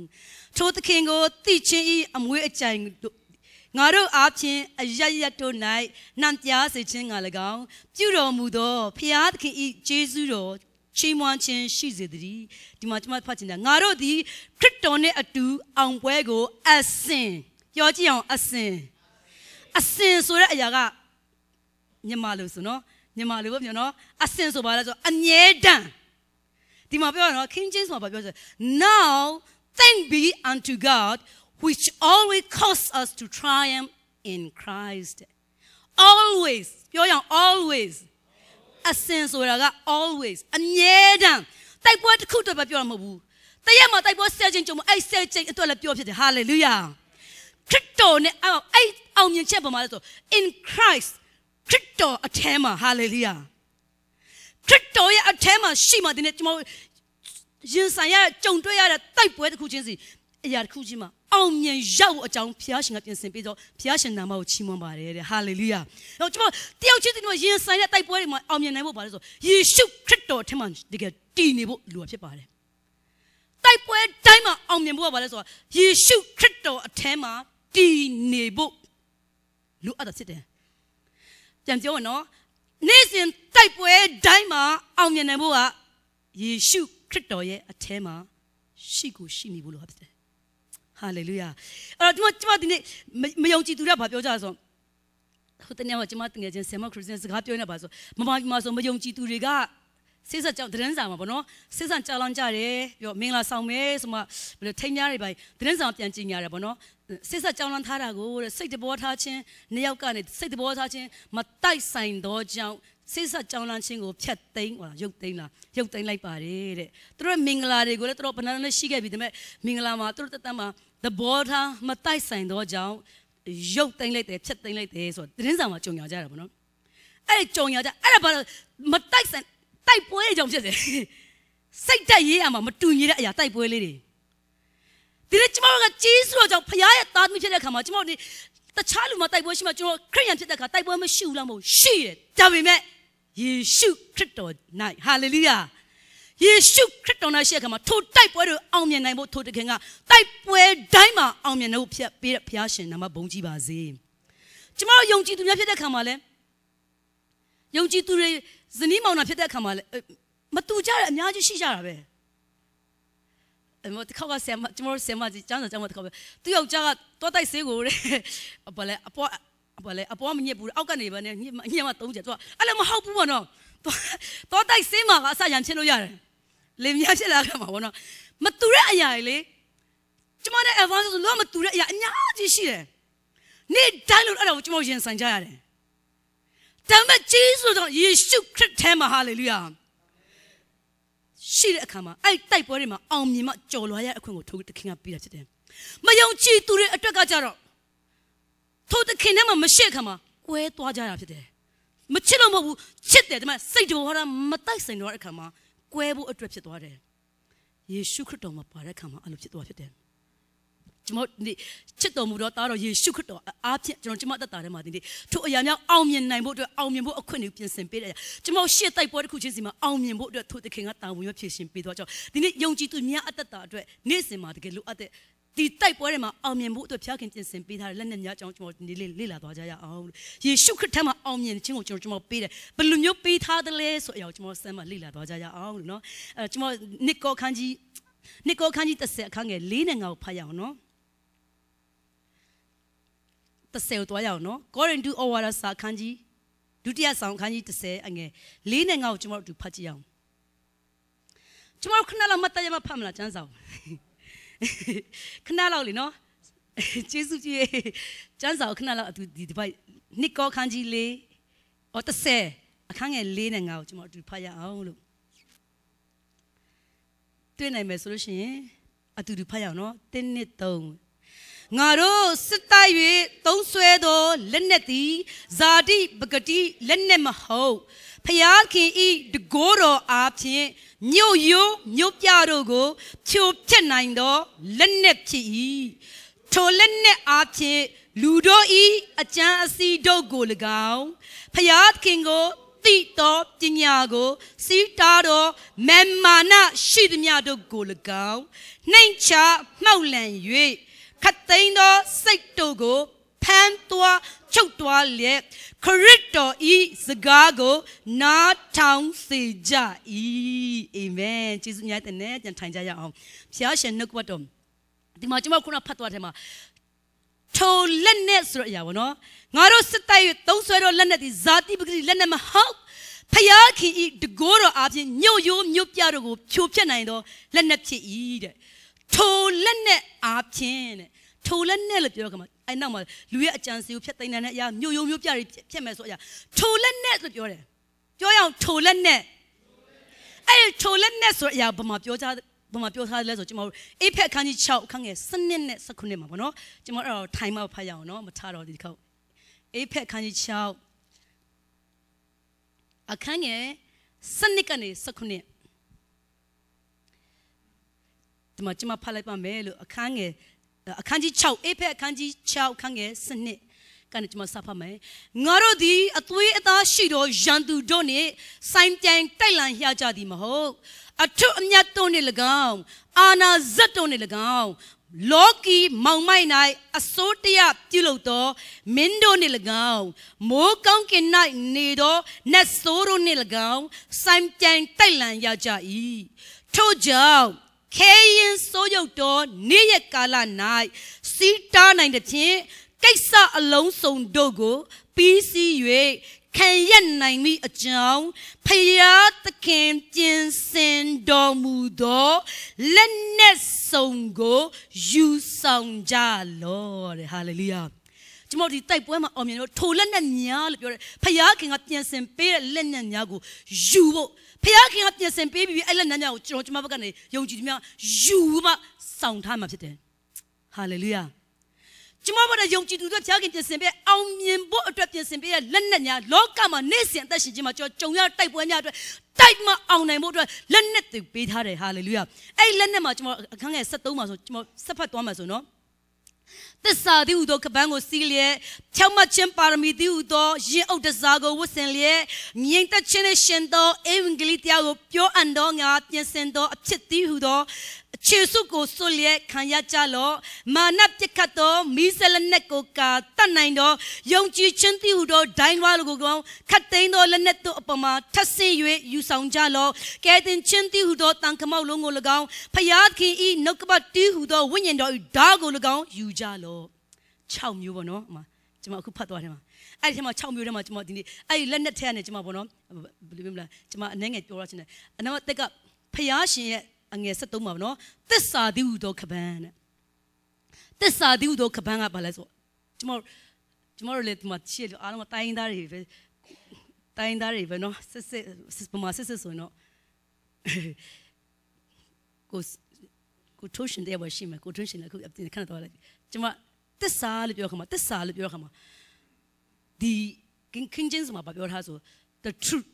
ထိုသခင်ကိုသိခြင်း၏အမွေအကြိုင်ငါတို့အားဖြင့်အရရတို့၌နှံပြစေခြင်းက၎င်းပြုတော်မူသောဖျားသခင်၏ယေရှုတော်ချီးမွမ်းခြင်းရှိစေတည်းဒီမှာကျွန်မဖတ်ချင်တာငါတို့သည်ခရစ်တော်နှင့်အတူအောင်ပွဲကိုအစဉ်ပြောကြည့်အောင်အစဉ်အစဉ်ဆိုတဲ့အရာကမြန်မာလို့ဆိုနော်မြန်မာလူပဲပြောနော်အဆင့်ဆိုပါလဲဆိုအမြဲတမ်းဒီမှာပြောရနော် King James Now thank be unto God which always causes us to triumph in Christ always ပြောရအောင် always အစင်ဆိုတာက always အမြဲတမ်းတိုက်ပွဲတစ်ခုတော့ပြောရမှာမဟုတ်ဘူးတရက်မှာတိုက်ပွဲဆယ်ချိန်ကြုံမအဲ့ဆယ်ချိန်အတွက်လည်းပြောဖြစ်တယ် hallelujah ခရစ်တော်နဲ့အဲ့အောင်မြင်ချက်ပေါ်မှာလဲဆို in Christ ခရစ်တော်အထဲမှာဟာလေလုယာခရစ်တော်ရဲ့အထဲမှာရှိမှဒီနေ့ကျွန်တော်ရင်ဆိုင်ရကြုံတွေ့ရတဲ့တိုက်ပွဲတစ်ခုချင်းစီအရာတစ်ခုချင်းမှာအောင်မြင်ရောက်အကြောင်းဘုရားရှင်ကပြင်ဆင်ပေးတော့ဘုရားရှင်နာမကိုချီးမွမ်းပါတယ်တဲ့ဟာလေလုယာ။ဟောကျွန်မတယောက်ချင်းတည်းမှာရင်ဆိုင်တဲ့တိုက်ပွဲတွေမှာအောင်မြင်နိုင်ဖို့ပါလို့ဆိုယေရှုခရစ်တော်ထံမှာတကယ်တည်နေဖို့လိုဖြစ်ပါတယ်။တိုက်ပွဲတိုင်းမှာအောင်မြင်ဖို့ပါလို့ဆိုယေရှုခရစ်တော်အထံမှာတည်နေဖို့လိုအပ်တာဖြစ်တယ်။ပြန်ပြောရနော်နေ့စဉ်တိုက်ပွဲတိုင်းမှာအောင်မြင်နိုင်ဖို့ကယေရှုခရစ်တော်ရဲ့အထဲမှာရှိကိုရှိနေဖို့လိုပါတယ်ဟာလေလုယာအဲ့တော့ကျွန်မဒီနေ့မယုံကြည်သူတွေကဘာပြောကြလဲဆိုဟိုတနေ့ကကျွန်မတငယ်ချင်းဆယ်မခရစ်စတန်စကားပြောနေပါဆိုမမမဆိုမယုံကြည်သူတွေကစိတ်ဆက်ကြောင့်သတင်းစာမှာဗောနော်စိတ်ဆက်ကြောက်လောင်းကြတယ်ပြီးတော့မင်္ဂလာဆောင်မယ်ဆိုမှဘယ်လိုထိမ်းများတွေပါသတင်းစာပြန်ကြည့်ညာတယ်ဗောနော်စိတ်ဆက်ကြောင်းလန်းထားတာကိုတဲ့စိတ်တဘောထားခြင်းနှစ်ယောက်ကနေစိတ်တဘောထားခြင်းမတိုက်ဆိုင်သောကြောင့်စိတ်ဆက်ကြောင်းလန်းခြင်းကိုဖျက်သိမ်းဟောရုပ်သိမ်းလားရုပ်သိမ်းလိုက်ပါတယ်တဲ့သူတို့မင်္ဂလာတွေကိုလည်းသူတို့ဘဏ္ဍာနဲ့ရှိခဲ့ပြီဒါပေမဲ့မင်္ဂလာမှာသူတို့တသက်မှာတဘောထားမတိုက်ဆိုင်သောကြောင့်ရုပ်သိမ်းလိုက်တယ်ဖျက်သိမ်းလိုက်တယ်ဆိုတော့သတင်းစာမှာကြုံညာကြတာဗောနော်အဲ့ဒီကြုံညာကြအဲ့ဒါဘာမတိုက်ဆိုင်တိုက်ပွဲကြောင့်ဖြစ်တယ်စိတ်တက်ရေးရမှာမတူညီတဲ့အရာတိုက်ပွဲလေးတွေဒီနေ့ကျွန်တော်ကကြီးစုတော့ကြောင့်ဖရားရဲ့သားသမီးဖြစ်တဲ့အခါမှာကျွန်တော်ဒီတခြားလူမှတိုက်ပွဲရှိမှကျွန်တော်ခရိယန်ဖြစ်တဲ့အခါတိုက်ပွဲမရှိဘူးလားမဟုတ်ရှိတယ်ဒါပေမဲ့ယေရှုခရစ်တော်၌ဟာလေလုယာယေရှုခရစ်တော်၌ရှိတဲ့အခါမှာထိုတိုက်ပွဲတွေအောင်မြင်နိုင်ဖို့ထိုတခင်ကတိုက်ပွဲတိုင်းမှာအောင်မြင်ဖို့ဖြစ်ပေးတဲ့ဖရားရှင်နာမဘုန်းကြီးပါစေကျွန်တော်ယုံကြည်သူများဖြစ်တဲ့အခါမှာလဲယုံကြည်သူတွေဇနီးမောင်နှံဖြစ်တဲ့အခါမှာမတူကြတဲ့အများကြီးရှိကြတာပဲအမတစ်ခါကဆယ်မကျွန်တော်ဆယ်မကြီးကျန်းစာကျန်းမတစ်ခါပဲသူ့ယောက်ျားကတောတိုက်ဆေးကိုတဲ့ဘာလဲအပေါ်ဘာလဲအပေါ်မညစ်ဘူးအောက်ကနေပဲညစ်ညစ်မှသုံးချက်သူကအဲ့လိုမဟုတ်ဘူးပေါ့နော်တောတိုက်ဆေးမှာကအစရန်ဖြစ်လို့ရတယ်လင်မြဖြစ်လာခဲ့မှာပေါ့နော်မတူတဲ့အရာကြီးလေကျွန်မနဲ့ advance ဆိုတော့မတူတဲ့အရာအများကြီးရှိတယ်နေ့တိုင်းလို့အဲ့ဒါကိုကျွန်တော်ရင်ဆိုင်ကြရတယ်ဒါပေမဲ့ဂျေစုကြောင့်ယေရှုခရစ်ထဲမှာဟာလေလုယာရှိတဲ့အခါမှာအဲ့တိုက်ပွဲတွေမှာအောင်မြင်မှကြော်လွားရအခွင့်ကိုထိုးတခင်ကပေးတာဖြစ်တယ်။မယုံကြည်သူတွေအတွက်ကကြတော့ထိုးတခင်ထဲမှာမရှိအခါမှာကွဲသွားကြတာဖြစ်တယ်။မချစ်လို့မဟုတ်ဘူးချစ်တယ်ဒါပေမဲ့စိတ်တော်ဟာမတိုက်ဆိုင်တော့အခါမှာကွဲဖို့အတွက်ဖြစ်သွားတယ်။ယေရှုခရစ်တော်မှာပါတဲ့အခါမှာအဲ့လိုဖြစ်သွားဖြစ်တယ်။ကျွန်တော်ဒီချစ်တော်မူတော့သားတော်ယေရှုခရစ်တော်အားဖြင့်ကျွန်တော်ကျမသက်တာထဲမှာဒီနေ့ထိုအရာများအောင်မြင်နိုင်ဖို့အတွက်အောင်မြင်ဖို့အခွင့်အရေးပြင်ဆင်ပေးတဲ့အရာကျွန်တော်ရှေ့တိုက်ပွဲတစ်ခုချင်းစီမှာအောင်မြင်ဖို့အတွက်ထိုသခင်ကတာဝန်ရဖြည့်ရှင်ပေးတော့ကြောင့်ဒီနေ့ယုံကြည်သူများအသက်တာအတွက်နေ့စဉ်မှာတကယ်လိုအပ်တဲ့ဒီတိုက်ပွဲတွေမှာအောင်မြင်ဖို့အတွက်ဖျားခင်ပြင်ဆင်ပေးထားတဲ့လက်နက်များအကြောင်းကျွန်တော်ဒီနေ့လေ့လာသွားကြရအောင်လို့ယေရှုခရစ်ထံမှာအောင်မြင်ခြင်းကိုကျွန်တော်ကျွန်တော်ပေးတယ်ဘယ်လိုမျိုးပေးထားသလဲဆိုအရာကိုကျွန်တော်ဆက်မှလေ့လာသွားကြရအောင်လို့နော်အဲကျွန်တော်နစ်ကောခန်းကြီးနစ်ကောခန်းကြီး30အခန်းငယ်၄နဲ့ငါကိုဖတ်ရအောင်နော်30ကိုသွားရအောင်နော်ကောရင်ဒူအော်ဝါရာစာခန်းကြီးဒုတိယဆောင်ခန်းကြီး30အငယ်၄နဲ့ငါ့ကိုကျွန်တော်တို့ဖတ်ကြည့်အောင်ကျွန်တော်ခဏလောက်မတတ်ရမဖတ်မလားကျမ်းစာကိုခဏလောက်လေနော်ကျေးဇူးကြီးကျမ်းစာကိုခဏလောက်အတူဒီဒီပိုက်နိကောခန်းကြီး၄အော်30အခန်းငယ်၄နဲ့ငါ့ကိုကျွန်တော်တို့ဖတ်ရအောင်လို့တွေ့နိုင်မယ်ဆိုလို့ရှိရင်အတူတူဖတ်ရအောင်နော်1 2 3ငါတို့စစ်တိုက်၍သုံးဆွဲသောလက်နက်သည်ဇာတိပဂတိလက်နက်မဟုတ်ဖျားခင်ဤတကိုးတော်အားဖြင့်မြို့ယိုးမြို့ပြတို့ကိုဖြိုဖျက်နိုင်သောလက်နက်ဖြစ်၏ထိုလက်နက်အားဖြင့်လူတို့ဤအကြံအစီတို့ကို၎င်းဖျားခင်ကိုတိတော်ပညာကို စီးတားတော်မမာနရှိသည်များတို့ကို၎င်းနှိမ့်ချမှောက်လံ၍ခတ်သိမ်းသောစိတ်တို့ကိုဖမ်းသွားချုပ်သွားလျက်ခရစ်တော်ဤစကားကိုနားထောင်စေကြ၏အာမင်ယေရှုမြတ်တဲ့နဲ့ပြန်ထိုင်ကြရအောင်ဖျားရှင်နှုတ်ကပတ်တော်ဒီမှာကျွန်မခုနဖတ်သွားတဲ့မှာထိုလက်နဲ့ဆိုတဲ့အရာပေါ့နော်ငါတို့စစ်တိုက်သုံးဆွဲတော့လက်နဲ့ဒီဇာတိပဂတိလက်နဲ့မဟုတ်ဖျားခင်ဤတကိုးတော်အပြင်ညို့ရိုးညို့ပြတော်ကိုဖြိုဖျက်နိုင်သောလက်နဲ့ဖြစ်၏တဲ့ထိုလက်နဲ့အားဖြင့်တဲ့ထိုလက်နဲ့လို့ပြောခါမှာအဲ့နောက်မှာလူရဲ့အကြံစီကိုဖျက်သိမ်းတဲ့အရာမြို့ယုံမြို့ပြတွေဖျက်မယ်ဆိုအရာထိုလက်နဲ့ဆိုပြောတယ်ပြောရအောင်ထိုလက်နဲ့အဲ့ထိုလက်နဲ့ဆိုအရာဘာမှပြောကြဘာမှပြောထားလဲဆိုကျွန်တော်တို့အိဖက်ခန်းကြီး6ခန်းငယ်7နှစ်နဲ့19နှစ်မှာပေါ့နော်ကျွန်တော်အဲ့တော့ time out ဖတ်ရအောင်နော်မထားတော့ဒီခေါက်အိဖက်ခန်းကြီး6အခန်းငယ်7နှစ်ကနေ19ဒီမှာကျမဖတ်လိုက်ပါမယ်လို့အခန်းငယ်အခန်းကြီး6အေဖက်အခန်းကြီး6အခန်းငယ်စနစ်ကနေကျွန်မစဖတ်မယ်ငါတို့ဒီအသွေးအသားရှိသောရန်သူတို့နှင့်ဆိုင်ပြိုင်တိုက်လံရကြသည်မဟုတ်အထွတ်အမြတ်တို့နှင့်၎င်းအာနာဇတ်တို့နှင့်၎င်းလောကီမောင်မိုက်၌အစိုးတရပြုလုပ်သောမင်းတို့နှင့်၎င်းမိုးကောင်းကင်၌နေသောနတ်ဆိုးတို့နှင့်၎င်းဆိုင်ပြိုင်တိုက်လံရကြ၏ထို့ကြောင့်ခဲရင်စိုးရုပ်တော်နေ့ရက်ကာလ၌စီးတားနိုင်သဖြင့်ကိစ္စအလုံးစုံတို့ကိုပြီးစီး၍ခံရနိုင်မိအကြောင်းဖရာသခင်ပြင်ဆင်တော်မူသောလက်နက်စုံကိုယူဆောင်ကြလောတဲ့ဟာလေလုယာကျွန်တော်ဒီတိုက်ပွဲမှာအောင်မြင်လို့ထိုလက်နဲ့ညာလို့ပြောတယ်ဖယားခင်ကပြင်ဆင်ပေးတဲ့လက်နဲ့ညာကိုယူဖို့ဖယားခင်ကပြင်ဆင်ပေးပြီးအဲ့လက်နဲ့ညာကိုကျွန်တော်ကျွန်မဘက်ကနေယုံကြည်သူများယူမှစောင့်ထားမှာဖြစ်တယ်ဟာလေလုယာကျွန်မဘက်ကယုံကြည်သူတို့ဖယားခင်ပြင်ဆင်ပေးအောင်မြင်ဖို့အတွက်ပြင်ဆင်ပေးတဲ့လက်နဲ့ညာလောကမှာနေ့စဉ်အသက်ရှင်ခြင်းမှာကျွန်တော်ကြုံရတိုက်ပွဲများအတွက်တိုက်မအောင်နိုင်ဖို့အတွက်လက်နဲ့တွေပေးထားတယ်ဟာလေလုယာအဲ့လက်နဲ့မှာကျွန်တော်အခန်းငယ်73မှာဆိုကျွန်တော်ဆက်ဖတ်သွားမှာဆိုနော်သစ္စာသည်ဟူသောကပန်းကိုစီးလျက်ဖြောက်မှတ်ခြင်းပါရမီသည်ဟူသောရင်အုပ်တစားကိုဝတ်ဆင်လျက်မြင်သက်ခြင်းနှင့်ရှင်သောဧဝံဂေလိတရားကိုပြောအပ်သောငါပြင်ဆင်သောအဖြစ်သည်ဟူသောခြေစုကိုဆွလျက်ခံရကြလော့မာနပြစ်ခတ်သောမိစလက်နက်ကိုကာတတ်နိုင်သောယုံကြည်ခြင်းတည်ဟုသောဒိုင်းဝါလိုကိုကောင်းခတ်သိမ်းသောလက်နက်တို့အပေါ်မှာထပ်ဆင့်၍ယူဆောင်ကြလော့ကဲတင်ခြင်းတည်ဟုသောတန်ခမောက်လုံးကို၎င်းဖျားခင်ဤနှုတ်ကပတ်တည်ဟုသောဝိညာဉ်တော်ဤဓာတ်ကို၎င်းယူကြလော့6မျိုးပေါ့နော်အမကျွန်မအခုဖတ်သွားတယ်မှာအဲ့ဒီထဲမှာ6မျိုးထဲမှာကျွန်မဒီနေ့အဲ့ဒီလက်နက်ထဲကနေကျွန်မပေါ့နော်ဘယ်လိုမျိုးလဲကျွန်မအနှဲငယ်ပြောရချင်တယ်အနောက်ကဖျားရှင်ရဲ့အငယ်73မှာဗောနော်သစ္စာတိဟူသောခပန်းတဲ့သစ္စာတိဟူသောခပန်းကဘာလဲဆိုကျွန်တော်ကျွန်တော်လည်းဒီမှာချစ်လို့အားလုံးတိုင်းသားတွေပဲတိုင်းသားတွေပဲနော်စစ်စစ်စစ်ပမာစစ်စစ်ဆိုရင်တော့ကိုကိုထိုးရှင်တဲ့ဘာရှိမလဲကိုထိုးရှင်လည်းခုခဏတော့လိုက်ကျွန်မသစ္စာလို့ပြောခါမှာသစ္စာလို့ပြောခါမှာဒီ King King James မှာပြောထားဆို the truth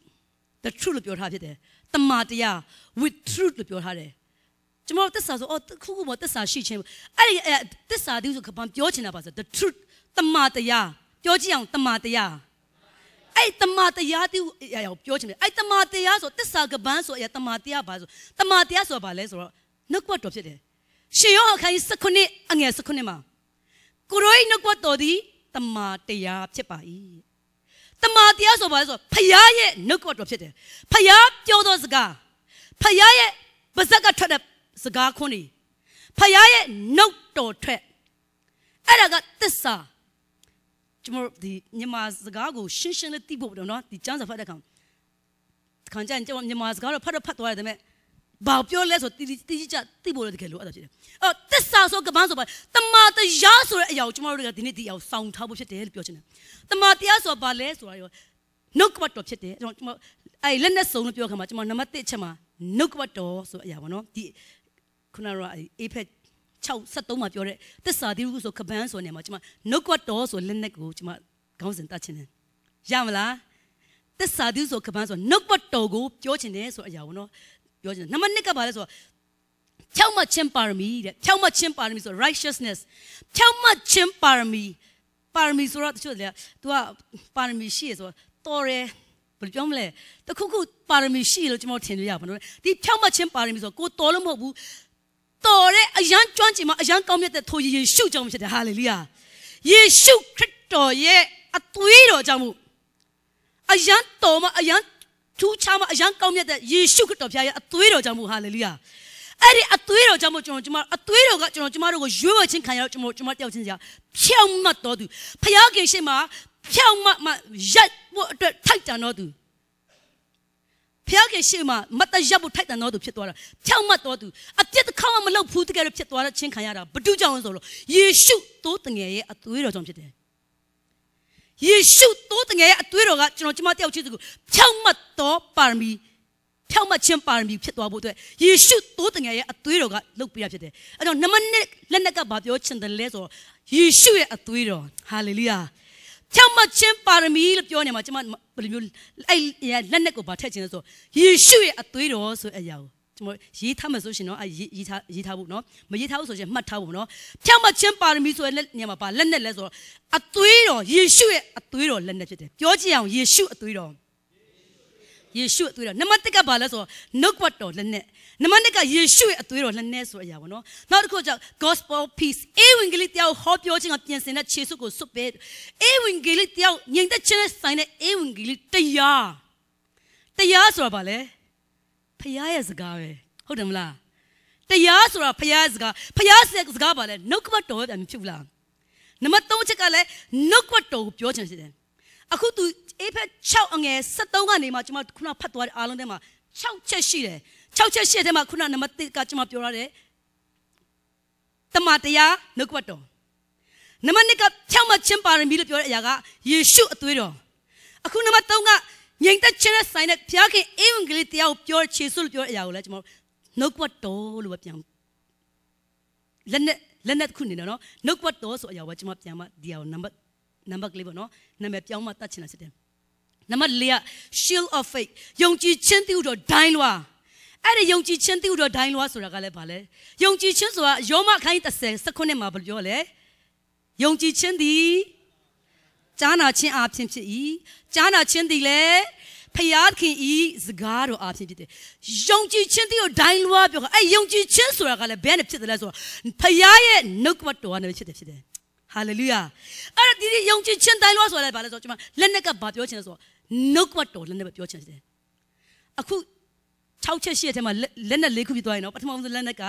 the truth လို့ပြောထားဖြစ်တယ်တမာတရား with truth လို့ပြောထားတယ်ကျွန်တော်တစ္ဆာဆိုအော်ခုခုမတစ္ဆာရှိခြင်းအဲ့ဒီတစ္ဆာတူဆိုခပန်းပြောချင်တာပါဆို the truth တမာတရားပြောကြည့်အောင်တမာတရားအဲ့တမာတရားတူရအောင်ပြောချင်တယ်အဲ့တမာတရားဆိုတစ္ဆာကပန်းဆိုအဲ့တမာတရားပါဆိုတမာတရားဆိုတာဘာလဲဆိုတော့နှုတ်ကပတ်တော်ဖြစ်တယ်ရှင်ယောဟန်ခိုင်း19အငယ်19မှာကိုရိုးနှုတ်ကပတ်တော်သည်တမာတရားဖြစ်ပါ၏တမာတရားဆိုပါလဲဆိုဖယားရဲ့နှုတ်ကပတ်တော်ဖြစ်တယ်ဖယားပြောသောစကားဖယားရဲ့ပါဇက်ကထွက်တဲ့စကားခွန်းတွေဖယားရဲ့နှုတ်တော်ထွက်အဲ့ဒါကသစ္စာကျွန်တော်ဒီမြန်မာစကားကိုရှင်းရှင်းလေးသိဖို့ပေါ့နော်ဒီကျမ်းစာဖတ်တဲ့အခါခံကြရင်ကျွန်တော်မြန်မာစကားတော့ဖတ်တော့ဖတ်သွားရတယ်ဒါပေမဲ့ဘာပြောလဲဆိုတိတိကျကျသိဖို့လည်းတကယ်လိုအပ်တာဖြစ်တယ်။အော်တစ္ဆာဆိုကပန်းဆိုပါတမာတရားဆိုတဲ့အရာကိုကျမတို့တွေကဒီနေ့ဒီအရာကိုစောင့်ထားဖို့ဖြစ်တယ်လို့ပြောချင်တယ်။တမာတရားဆိုဘာလဲဆိုတာရောနှုတ်ကပတ်တော်ဖြစ်တယ်။ကျွန်တော်အဲလက်နဲ့စုံလို့ပြောခါမှာကျွန်တော်နံပါတ်1အချက်မှာနှုတ်ကပတ်တော်ဆိုအရာပေါ့နော်။ဒီခုနကအေဖက်6 73မှာပြောတဲ့တစ္ဆာတိရုဆိုကပန်းဆိုနေမှာကျွန်မနှုတ်ကပတ်တော်ဆိုလက်နဲ့ကိုကျွန်မခေါင်းစဉ်တတ်ချင်တယ်။ရမလား။တစ္ဆာတိရုဆိုကပန်းဆိုနှုတ်ကပတ်တော်ကိုပြောချင်တယ်ဆိုအရာပေါ့နော်။ပြောချင်တယ်နံပါတ်1ကဘာလဲဆိုတော့ဖြောက်မှတ်ခြင်းပါရမီတဲ့ဖြောက်မှတ်ခြင်းပါရမီဆို righteousness ဖြောက်မှတ်ခြင်းပါရမီပါရမီဆိုတော့တချို့လေ तू ကပါရမီရှိရဆိုတော့တော်တယ်ဘယ်လိုပြောမလဲတခုခုပါရမီရှိလို့ကျွန်တော်ထင်လို့ရပါတော့ဒီဖြောက်မှတ်ခြင်းပါရမီဆိုတော့ကိုတော်လို့မဟုတ်ဘူးတော်တဲ့အရန်ကျွမ်းကျင်မှာအရန်ကောင်းမြတ်တဲ့ထိုယေရှုကြောင့်ဖြစ်တယ်ဟာလေလုယာယေရှုခရစ်တော်ရဲ့အသွေးတော်ကြောင့်မို့အရန်တော်မှာအရန်ထူးခြားမှအရန်ကောင်းမြတ်တဲ့ယေရှုခရစ်တော်ဘုရားရဲ့အသွေးတော်ကြောင့်မို့ဟာလေလုယာအဲ့ဒီအသွေးတော်ကြောင့်မို့ကျွန်တော်ကျမအသွေးတော်ကကျွန်တော်ကျမတို့ကိုရွေးဝယ်ခြင်းခံရတော့ကျွန်တော်ကျမတယောက်ချင်းစရာဖြောင့်မတ်တော်သူဘုရားခင်ရှေ့မှာဖြောင့်မတ်မရက်ဖို့အတွက်ထိုက်တန်တော်သူဖျားခင်ရှေ့မှာမတရက်ဖို့ထိုက်တန်တော်သူဖြစ်သွားတာဖြောက်မှတ်တော်သူအပြစ်တစ်ခါမှမလုပ်ဘူးတကယ်လို့ဖြစ်သွားတဲ့ချင်းခံရတာဘာတူကြောင့်ဆိုလို့ယေရှုသိုးတငယ်ရဲ့အသွေးတော်ကြောင့်ဖြစ်တယ်ယေရှုတိုးတငယ်ရဲ့အသွေးတော်ကကျွန်တော်ကျမတယောက်ချင်းစကူဖြောင့်မတ်သောပါရမီဖြောင့်မတ်ခြင်းပါရမီဖြစ်သွားဖို့အတွက်ယေရှုတိုးတငယ်ရဲ့အသွေးတော်ကလုတ်ပြရဖြစ်တယ်အဲတော့နမနစ်လက်နက်ကဘာပြောချင်တယ်လဲဆိုတော့ယေရှုရဲ့အသွေးတော်ဟာလေလုယာဖြောင့်မတ်ခြင်းပါရမီလို့ပြောနေမှာကျမဘယ်လိုမျိုးအဲ့လက်နက်ကိုဘာထည့်ချင်လဲဆိုတော့ယေရှုရဲ့အသွေးတော်ဆိုတဲ့အရာကိုကျွန်တော်ရေးထားမှဆိုရှင်နော်အဲရေးထားရေးထားဖို့နော်မရေးထားဘူးဆိုရှင်မှတ်ထားဖို့နော်ဖြောက်မချင်းပါရမီဆိုတဲ့ညမှာပါလက်နဲ့လဲဆိုတော့အသွေးတော်ယေရှုရဲ့အသွေးတော်လက်နဲ့ဖြစ်တယ်ပြောကြည့်အောင်ယေရှုအသွေးတော်ယေရှုအသွေးတော်နံပါတ်1ကဘာလဲဆိုတော့နှုတ်ပတ်တော်လက်နဲ့နံပါတ်2ကယေရှုရဲ့အသွေးတော်လက်နဲ့ဆိုအရာပေါ့နော်နောက်တစ်ခုကျ Gospel Peace ဧဝံဂေလိတရားကိုဟောပြောခြင်းကပြင်ဆင်တဲ့ခြေစွပ်ကိုစွပ်ပဲဧဝံဂေလိတရားငြိမ်သက်ခြင်းနဲ့ဆိုင်တဲ့ဧဝံဂေလိတရားတရားဆိုတာဘာလဲဖះရဲ့စကားပဲဟုတ်တယ်မလားတရားဆိုတာဖះရဲ့စကားဖះရဲ့စကားပါလေနှုတ်ကပတ်တော်ရဲ့အမြင်ဖြစ်လားနံပါတ်3ချက်ကလည်းနှုတ်ကပတ်တော်ကိုပြောချင်တယ်အခုသူအေဖက်6အငယ်73ကနေမှကျွန်မခုနဖတ်သွားတဲ့အားလုံးထဲမှာ6ချက်ရှိတယ်6ချက်ရှိတဲ့မှာခုနနံပါတ်1ကကျွန်မပြောရတဲ့တမန်တရားနှုတ်ကပတ်တော်နံပါတ်2ကဖြောင့်မခြင်းပါရမီလို့ပြောတဲ့အရာကယေရှုအသွေးတော်အခုနံပါတ်3ကငြိမ်သက်ခြင်းနဲ့ဆိုင်တဲ့ဘုရားခင်အင်္ဂလိပ်တရားကိုပြောခြေစွပ်လို့ပြောတဲ့အရာကိုလည်းကျွန်တော်နှုတ်ကပတ်တော်လို့ပဲပြန်လက်နဲ့လက်နဲ့ခုနေနော်နှုတ်ကပတ်တော်ဆိုအရာကိုကျွန်မပြန်မဒီအရာကိုနံပါတ်နံပါတ်ကလေးပေါ့နော်နာမည်ပြောင်းမှတတ်ချင်တာစစ်တယ်နံပါတ်၄က shield of faith ယုံကြည်ခြင်းတိဥတော်ဒိုင်းလွာအဲ့ဒီယုံကြည်ခြင်းတိဥတော်ဒိုင်းလွာဆိုတာကလည်းဗာလဲယုံကြည်ခြင်းဆိုတာယောမခိုင်း30 19မှာပြောလဲယုံကြည်ခြင်းသည်ကြားနာခြင်းအပြင်ဖြစ်၏ကြားနာခြင်းသည်လေဖျားခင်ဤစကားတော်အဖြစ်ဖြစ်တယ်။ယုံကြည်ခြင်းတိကိုဒိုင်းလွားပြောအဲယုံကြည်ခြင်းဆိုတာကလည်းဘယ်နဲ့ဖြစ်တယ်လဲဆိုတော့ဖျားရဲ့နှုတ်ကပတ်တော်ကနေဖြစ်တယ်ဖြစ်တယ်။ဟာလေလုယာ။အဲ့ဒီဒီယုံကြည်ခြင်းဒိုင်းလွားဆိုတာလည်းဘာလဲဆိုတော့ကျွန်မလက်နဲ့ကဘာပြောချင်လဲဆိုတော့နှုတ်ကပတ်တော်လက်နဲ့ပဲပြောချင်တယ်။အခု6ချက်ရှိတဲ့ထဲမှာလက်နဲ့၄ခုဖြစ်သွားရင်တော့ပထမဆုံးလက်နဲ့က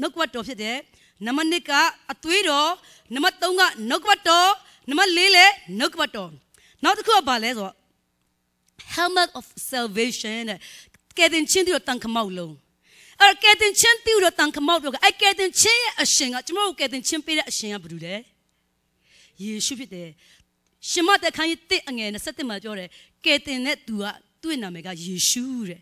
နှုတ်ကပတ်တော်ဖြစ်တယ်။နံပါတ်1ကအသွေးတော်နံပါတ်3ကနှုတ်ကပတ်တော်နံပါတ်4လည်းနှုတ်ကပတ်တော်။နောက်တစ်ခုကဘာလဲဆိုတော့ helmet of salvation တဲ့ကယ်တင်ခြင်းတို့တန်ခမောက်လုံးအဲ့ကယ်တင်ခြင်းတို့တန်ခမောက်တို့ကအဲ့ကယ်တင်ခြင်းရဲ့အရှင်ကကျွန်တော်တို့ကယ်တင်ခြင်းပေးတဲ့အရှင်ကဘယ်သူလဲယေရှုဖြစ်တယ်ရှင်မသက်ခန်းကြီးတစ်အငယ်27မှာပြောတယ်ကယ်တင်တဲ့သူကသူ့နာမည်ကယေရှုတဲ့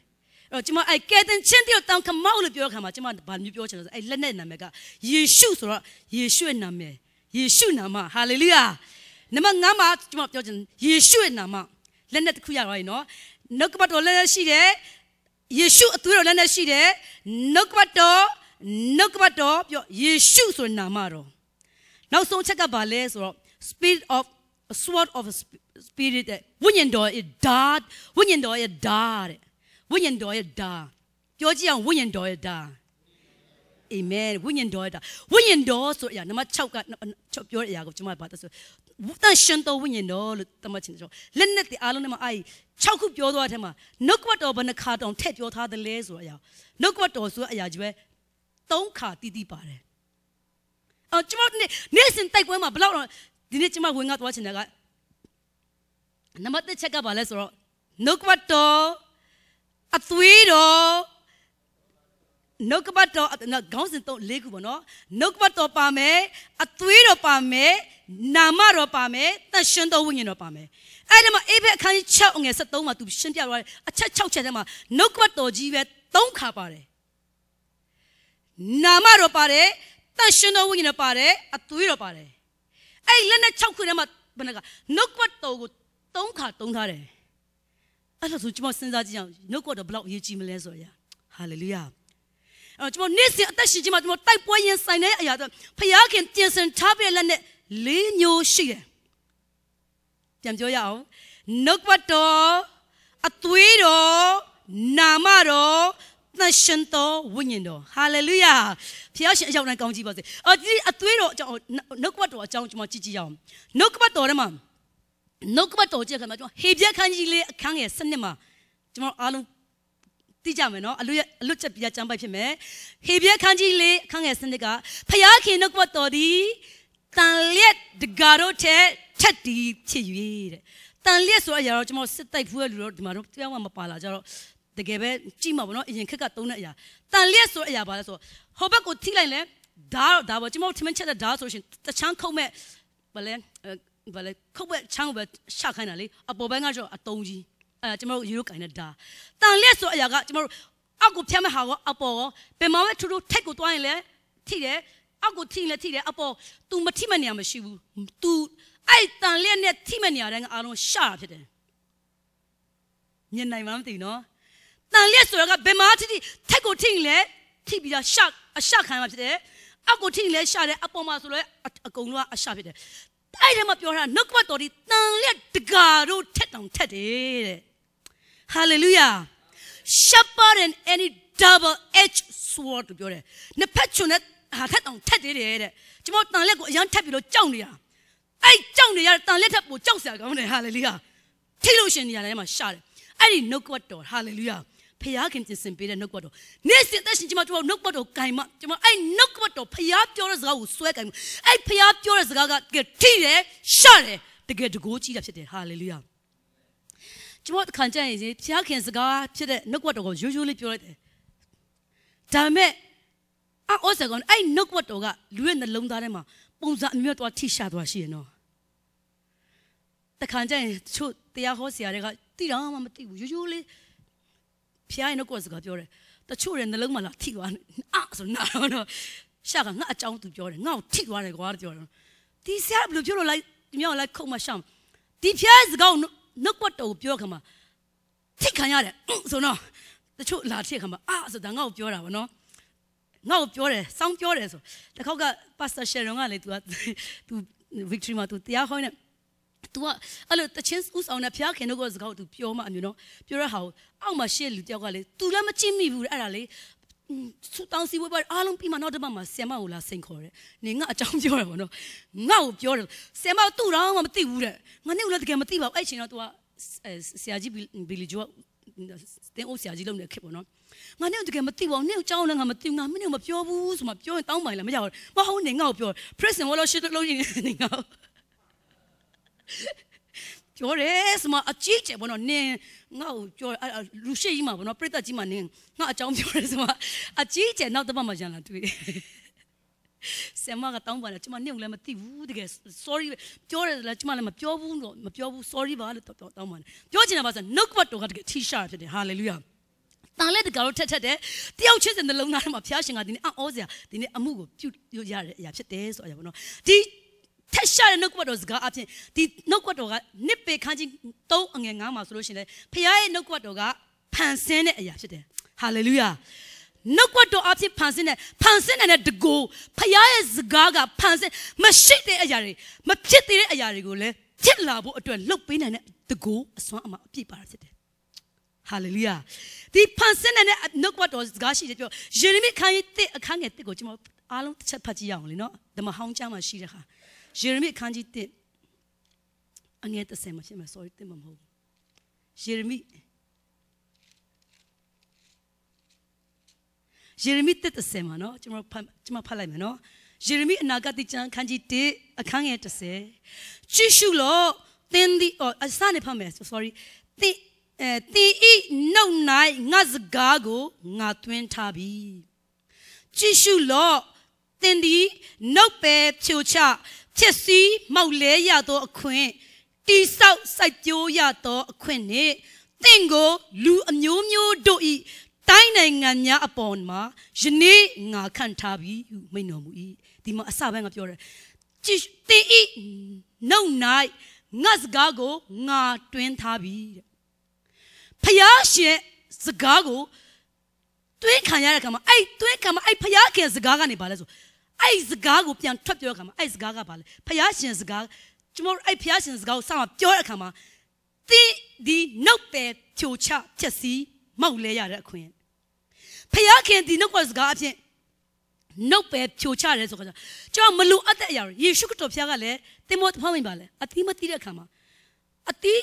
အဲ့တော့ကျွန်မအဲ့ကယ်တင်ခြင်းတို့တန်ခမောက်လို့ပြောခါမှာကျွန်မဘာမျိုးပြောချင်လဲဆိုအဲ့လက်နဲ့နာမည်ကယေရှုဆိုတော့ယေရှုရဲ့နာမည်ယေရှုနာမဟာလေလုယာနံပါတ်9မှာကျွန်မပြောချင်ယေရှုရဲ့နာမလက်နဲ့တစ်ခုရပါရင်နော်နှုတ်ကပတ်တော်လက်နဲ့ရှိတယ်ယေရှုအသွေးတော်လက်နဲ့ရှိတယ်နှုတ်ကပတ်တော်နှုတ်ကပတ်တော်ပြောယေရှုဆိုတဲ့နာမတော်နောက်ဆုံးချက်ကဘာလဲဆိုတော့ spirit of a sword of a spirit ဝိညာဉ်တော်ရဲ့ဓာတ်ဝိညာဉ်တော်ရဲ့ဓာတ်တဲ့ဝိညာဉ်တော်ရဲ့ဓာတ်ပြောကြည့်အောင်ဝိညာဉ်တော်ရဲ့ဓာတ်အာမင်ဝိညာဉ်တော်ရဲ့ဓာတ်ဝိညာဉ်တော်ဆိုအရာနံပါတ်6က6ပြောတဲ့အရာကိုကျွန်မပါသဆိုတန်ရှင်တော်ဝိညာဉ်တော်လို့တမချင်တယ်ကျွန်တော်လက်နဲ့တအားလုံးထဲမှာအဲ့6ခုပြောသွားတဲ့မှာနှုတ်ကပတ်တော်ဘယ်နှခါတောင်ထည့်ပြောထားသလဲဆိုတဲ့အရာနှုတ်ကပတ်တော်ဆိုတဲ့အရာကြီးပဲ3ခါတီးတီးပါတယ်အော်ကျွန်မနေ့နေ့စဉ်တိုက်ပွဲမှာဘလောက်တော့ဒီနေ့ကျွန်မဝင်ငါသွားချင်တာကနံပါတ်1ချက်ကပါလဲဆိုတော့နှုတ်ကပတ်တော်အသွေးတော်နှုတ်ကပတ်တော်ခေါင်းစဉ်၃၄ခုပေါ့နော်နှုတ်ကပတ်တော်ပါမယ်အသွေးတော်ပါမယ်နာမတော်ပါမယ်သန့်ရှင်းသောဝိညာဉ်တော်ပါမယ်အဲ့ဒီမှာအေဘက်အခန်းကြီး6အငယ်73မှာသူရှင်းပြသွားတယ်အချက်6ချက်ထဲမှာနှုတ်ကပတ်တော်ကြီးပဲ၃ခါပါတယ်နာမတော်ပါတယ်သန့်ရှင်းသောဝိညာဉ်တော်ပါတယ်အသွေးတော်ပါတယ်အဲ့လက်နဲ့6ခုထဲမှာဘယ်နှကနှုတ်ကပတ်တော်ကို၃ခါသုံးထားတယ်အဲ့ဒါဆိုကျွန်မစဉ်းစားကြည့်အောင်နှုတ်ကပတ်တော်ဘယ်လောက်အရေးကြီးမလဲဆိုရဟာလေလုယာကျွန်တော်နေ့စဉ်အသက်ရှင်ခြင်းမှာကျွန်တော်တိုက်ပွဲရင်ဆိုင်တဲ့အရာတော့ဖခင်ပြင်ဆင်ထားပြလက်နဲ့လေးမျိုးရှိတယ်ပြန်ပြောရအောင်နှုတ်ပတ်တော်အသွေးတော်နာမတော်သရှင်တော်ဝိညာဉ်တော်ဟာလေလုယာဖခင်ရှင်အရောက်တိုင်းကောင်းကြီးပါစေအော်ဒီအသွေးတော်အကြောင်းနှုတ်ပတ်တော်အကြောင်းကျွန်တော်ကြည့်ကြည့်ရအောင်နှုတ်ပတ်တော်ထဲမှာနှုတ်ပတ်တော်ကြည့်ခါမှာကျွန်တော်ဟေပြက်ခန်းကြီးလေးအခန်းငယ်7မှာကျွန်တော်အားလုံးသိကြမယ်နော်အလွတ်အလွတ်ချက်ပြကျမ်းပိုက်ဖြစ်မယ်ဟေဘရဲခန်းကြီးလေးအခန်းငယ်စနစ်ကဖျားခင်နှုတ်ဘတော်သည်တန်လျက်ဒဂါတို့ထက်ထက်တီးဖြစ်၍တဲ့တန်လျက်ဆိုတဲ့အရာတော့ကျွန်တော်စစ်တိုက်ဖူးရလူတော့ဒီမှာတော့တရားမှမပါလာကြတော့တကယ်ပဲကြည့်မှာပေါ့နော်အရင်ခက်ကသုံးတဲ့အရာတန်လျက်ဆိုတဲ့အရာပါလဲဆိုဟိုဘက်ကိုထိလိုက်လဲဒါတော့ဒါပေါ့ကျွန်တော်ထမင်းချက်တဲ့ဒါဆိုရှင်တချမ်းခုတ်မဲ့ဘာလဲဘာလဲခုတ်မဲ့ချမ်းကိုပဲရှာခိုင်းတာလေအပေါ်ဘက်ကတော့အတုံးကြီးအဲကျွန်တော်တို့ရိုးရိုးကင်တဲ့ဒါတန်လက်ဆိုအရာကကျွန်တော်တို့အောက်ကိုဖြတ်မဲ့ဟာကောအပေါ်ကောဘယ်မှာမဲ့ထူထူထက်ကိုတွားရင်လည်းထိတယ်အောက်ကိုထိရင်လည်းထိတယ်အပေါ် तू မထိမဲ့နေရမရှိဘူး तू အဲ့တန်လက်နဲ့ထိမဲ့နေရတဲ့အားလုံးရှာဖြစ်တယ်ညနေမှမသိနော်တန်လက်ဆိုတော့ကဘယ်မှာထိထိထက်ကိုထိရင်လည်းထိပြီးတော့ရှာအရှာခံမှာဖြစ်တယ်အောက်ကိုထိရင်လည်းရှာတယ်အပေါ်မှာဆိုလည်းအကုန်လုံးကအရှာဖြစ်တယ်အဲ့ဒီမှာပြောတာနှုတ်ကပတ်တော်ဒီတန်လက်တကာတို့ထက်တောင်ထက်တယ်တဲ့ Hallelujah. Sharper than any double-edged sword လို့ပြောတယ်။နှစ်ဖက်ချွန်တဲ့ဟာထက်တောင်ထက်သေးတယ်တဲ့။ကျွန်မတန်လက်ကိုအရန်ထက်ပြီးတော့ကြောက်နေတာ။အဲ့ကြောက်နေရတဲ့တန်လက်ထက်ကိုကြောက်စရာကောင်းတယ်ဟာလေလုယာ။ထိလို့ရှင်နေရတဲ့မှာရှာတယ်။အဲ့ဒီနှုတ်ကပတ်တော်ဟာလေလုယာ။ဖျားခင်ပြင်ဆင်ပေးတဲ့နှုတ်ကပတ်တော်နေ့စဉ်သက်ရှင်ကျွန်မတို့နှုတ်ကပတ်တော်ဂိုင်မကျွန်မအဲ့နှုတ်ကပတ်တော်ဖျားပြောတဲ့စကားကိုစွဲဂိုင်မအဲ့ဖျားပြောတဲ့စကားကတကယ်ထိတယ်ရှတယ်တကယ်တကိုးကြီးတာဖြစ်တယ်ဟာလေလုယာ။ကျွန်မတခါကြရင်စီဖျားခင်စကားဖြစ်တဲ့နှုတ်ကပတ်တော်ကိုရိုးရိုးလေးပြောလိုက်တယ်ဒါမဲ့အော်စကောင်အဲ့နှုတ်ကပတ်တော်ကလူရဲ့နှလုံးသားထဲမှာပုံစံအမျိုးတော်ထိရှာသွားရှိရနော်တခါကြရင်ချို့တရားဟောဆရာတွေကတိတော့မှမသိဘူးရိုးရိုးလေးဖျားရင်နှုတ်ကပတ်စကားပြောတယ်တချို့ရဲ့နှလုံးမှာလာထိသွားတယ်အာဆိုနာတော့ရှာကငါအကြောင်းသူပြောတယ်ငါ့ကိုထိသွားတယ်ကွာပြောတယ်ဒီဆရာဘယ်လိုပြောလို့လိုက်မြောက်လိုက်ခုတ်မှရှောင်းဒီဖျားစကောင်နှုတ်ပတ်တော်ကိုပြောခါမှာထိတ်ခံရတယ်ဆိုတော့တချို့လာထိတ်ခံမှာအာဆိုတော့ငါ့ကိုပြောတာဗောနော်ငါ့ကိုပြောတယ်စောင်းပြောတယ်ဆိုတစ်ခေါက်ကပါစတာရှယ်ရွန်ကလေ तू က तू victory မှာ तू တရားဟောင်းနေ तू ကအဲ့လိုတချင်းဥဆောင်တဲ့ဖျားခင်တို့ကစကားကို तू ပြောမှအမျိုးနော်ပြောရဟာကိုအောက်မှာရှေ့လူတယောက်ကလေ तू လည်းမကြည့်မိဘူးအဲ့ဒါလေဆူတောင်းစီဝဲပါအားလုံးပြီးမှနောက်တစ်ပတ်မှာဆီယမကိုလာစိန်ခေါ်တယ်။နင်ကအကြောင်းပြောတယ်ပေါ့နော်။ငါ့ကိုပြောတယ်ဆီယမကသူ့တော့မှမသိဘူးတဲ့။ငါနဲ့လည်းတကယ်မသိပါဘူး။အဲ့ချိန်တော့ तू ကဆရာကြီးဘီလီဂျိုကတင်းအိုဆရာကြီးလုံနေခက်ပေါ့နော်။ငါနဲ့တကယ်မသိပါဘူး။နင့်ကိုကြောင်းလည်းငါမသိဘူး။ငါမင်းကိုမပြောဘူးဆိုမှပြောရင်တောင်းပါလေမရဘူး။မဟုတ်နဲ့ငါ့ကိုပြော prison ဝါလို့ shit လုပ်နေတယ်ငါ့ကို။ပြောတယ်ဆိုမှအကြီးကျယ်ဘောနော်နင်ငါ့ကိုပြောလူရှိကြီးမှာဘောနော်ပြစ်သက်ကြီးမှာနင်ငါအကြောင်းပြောတယ်ဆိုမှအကြီးကျယ်နောက်တစ်ပတ်မှရန်လာတွေ့တယ်ဆမကတောင်းပါလေကျွန်မနင့်ကိုလည်းမသိဘူးတကယ် sorry ပြောတယ်လားကျွန်မလည်းမပြောဘူးတော့မပြောဘူး sorry ပါလို့တောင်းပါလေပြောချင်တာပါဆိုနှုတ်ကပတ်တော်ကတကယ်ထိရှာဖြစ်တယ် hallelujah တန်လက်တကတော့ထက်ထက်တယ်တယောက်ချစ်တဲ့နှလုံးသားထဲမှာဖျားရှင်ကဒီနေ့အော်စရာဒီနေ့အမှုကိုပြုတ်ရတယ်အရာဖြစ်တယ်ဆိုအရာပေါ့နော်ဒီထက်ရှာတဲ့နှုတ်ကပတ်တော်စကားအပြင်ဒီနှုတ်ကပတ်တော်ကနှစ်ပေခန်းချင်းသုံးအငယ်ငါးမှာဆိုလို့ရှိရင်ဖခင်ရဲ့နှုတ်ကပတ်တော်ကဖန်ဆင်းတဲ့အရာဖြစ်တယ်ဟာလေလုယာနှုတ်ကပတ်တော်အပြင်ဖန်ဆင်းတဲ့ဖန်ဆင်းတဲ့တကူဖခင်ရဲ့စကားကဖန်ဆင်းမရှိတဲ့အရာတွေမဖြစ်သေးတဲ့အရာတွေကိုလည်းဖြစ်လာဖို့အတွက်လှုပ်ပေးနိုင်တဲ့တကူအစွမ်းအမအပြည့်ပါတာဖြစ်တယ်ဟာလေလုယာဒီဖန်ဆင်းတဲ့နှုတ်ကပတ်တော်စကားရှိတယ်ပြောယေရမိခန်းကြီး1အခန်းငယ်1ကိုကျွန်တော်အားလုံးတစ်ချက်ဖတ်ကြည့်ရအောင်လေနော်ဓမ္မဟောင်းကျမ်းမှာရှိတဲ့ဟာယေရမိအခန်းကြီး1အငယ်30မှာဖြစ်မှာ sorry တင်မှာမဟုတ်ဘူးယေရမိယေရမိ30မှာနော်ကျွန်တော်ကျွန်မဖတ်လိုက်မယ်နော်ယေရမိအနာဂတ်ကျမ်းခန်းကြီး1အခန်းငယ်30ကြည့်ရှုလို့သင်ဒီအစနေဖတ်မယ် sorry သင်အဲသင်ဤနှုတ်၌ငါစကားကိုငါသွင်းထားပြီကြည့်ရှုလို့သင်ဒီနှုတ်ပဲဖြိုချချက်စည်းမောက်လဲရသောအခွင့်တိဆောက်စိုက်ပျိုးရသောအခွင့်နှင့်တင့်ကိုလူအမျိုးမျိုးတို့၏တိုင်းနိုင်ငံများအပေါ်မှာယနေ့ငါခံထားပြီဟုမိန့်တော်မူ၏ဒီမှာအစပိုင်းကပြောတယ်ကြည်တေဤနှုတ်၌ငါစကားကိုငါတွင်ထားပြီတဲ့ဖျားရှင်စကားကိုတွင်းခံရတဲ့အခါမှာအဲ့တွင်းခံမှာအဲ့ဖျားခင်စကားကနေပါလဲဆိုအဲ့စကားကိုပြန်ထွက်ပြောခါမှာအဲ့စကားကဘာလဲဖယားရှင်စကားကျွန်တော်အဲ့ဖယားရှင်စကားကိုဆောင်းပြောတဲ့အခါမှာသင်ဒီနှုတ်ပဲချိုချချက်စီ မောက်လဲရတဲ့အခွင့်ဖယားခင်ဒီနှုတ်ကစကားအဖြစ်နှုတ်ပဲဖြိုချရဲဆိုကြတာကျွန်တော်မလူအပ်တဲ့အရာယေရှုခရစ်တော်ဖခင်ကလည်းသင်မောတဖောင်းမိပါလေအတိမတိတဲ့အခါမှာအတိ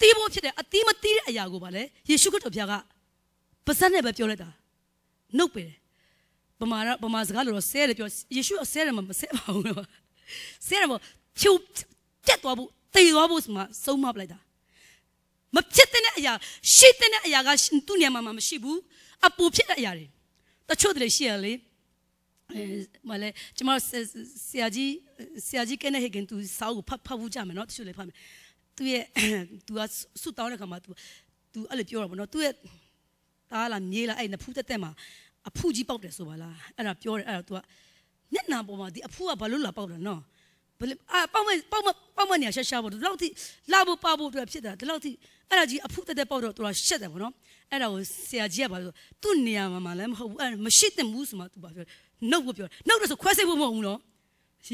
တိဖို့ဖြစ်တဲ့အတိမတိတဲ့အရာကိုပါလေယေရှုခရစ်တော်ဖခင်ကပါဇက်နဲ့ပဲပြောလိုက်တာနှုတ်ပဲတယ်ဗမာဗမာစကားလိုတော့ဆဲတယ်ပြောယေရှုအဆဲတယ်မဆဲပါဘူးတော့ဆဲတယ်ပေါ့ဖြူတက်သွားဖို့တိတ်သွားဖို့ဆိုမှဆုံးမပလိုက်တာမဖြစ်တဲ့အရာ ရှိတဲ့အရာကသူ့နေရာမှာမရှိဘူးအပူဖြစ်တဲ့အရာတွေတချို့တွေရှိရလေမလဲကျမဆရာကြီးဆရာကြီးကနေဟိကင်သူစာအုပ်ဖတ်ဖတ်ဖို့ကြမယ်နော်တချို့လည်းဖတ်မယ်သူရဲ့သူကဆုတောင်းတဲ့ခါမှာသူသူအဲ့လိုပြောတာပေါ့နော်သူရဲ့သားလားမြေးလားအဲ့နဖူးတက်တက်မှာအဖူကြီးပေါက်တယ်ဆိုပါလားအဲ့ဒါပြောတယ်အဲ့ဒါ तू ကမျက်နှာပေါ်မှာဒီအဖူကဘာလို့လာပေါက်တာနော်ဘယ်အပေါက်မပေါက်မပေါက်မနေရှာရှာပေါ့ဒီလောက်ထိလာဖို့ပါဖို့အတွက်ဖြစ်တာဒီလောက်ထိအဲ့ဒါကြီးအဖူတက်တက်ပေါက်တော့ तू ကရှက်တယ်ပေါ့နော်အဲ့ဒါကိုဆရာကြီးကဘာလို့သူ့နေရာမှာလည်းမဟုတ်ဘူးအဲ့မရှိတဲ့ဘူးဆိုမှ तू ပြောနှုတ်ကိုပြောနှုတ်တော့ဆိုခွဲစိတ်ဖို့မဟုတ်ဘူးနော်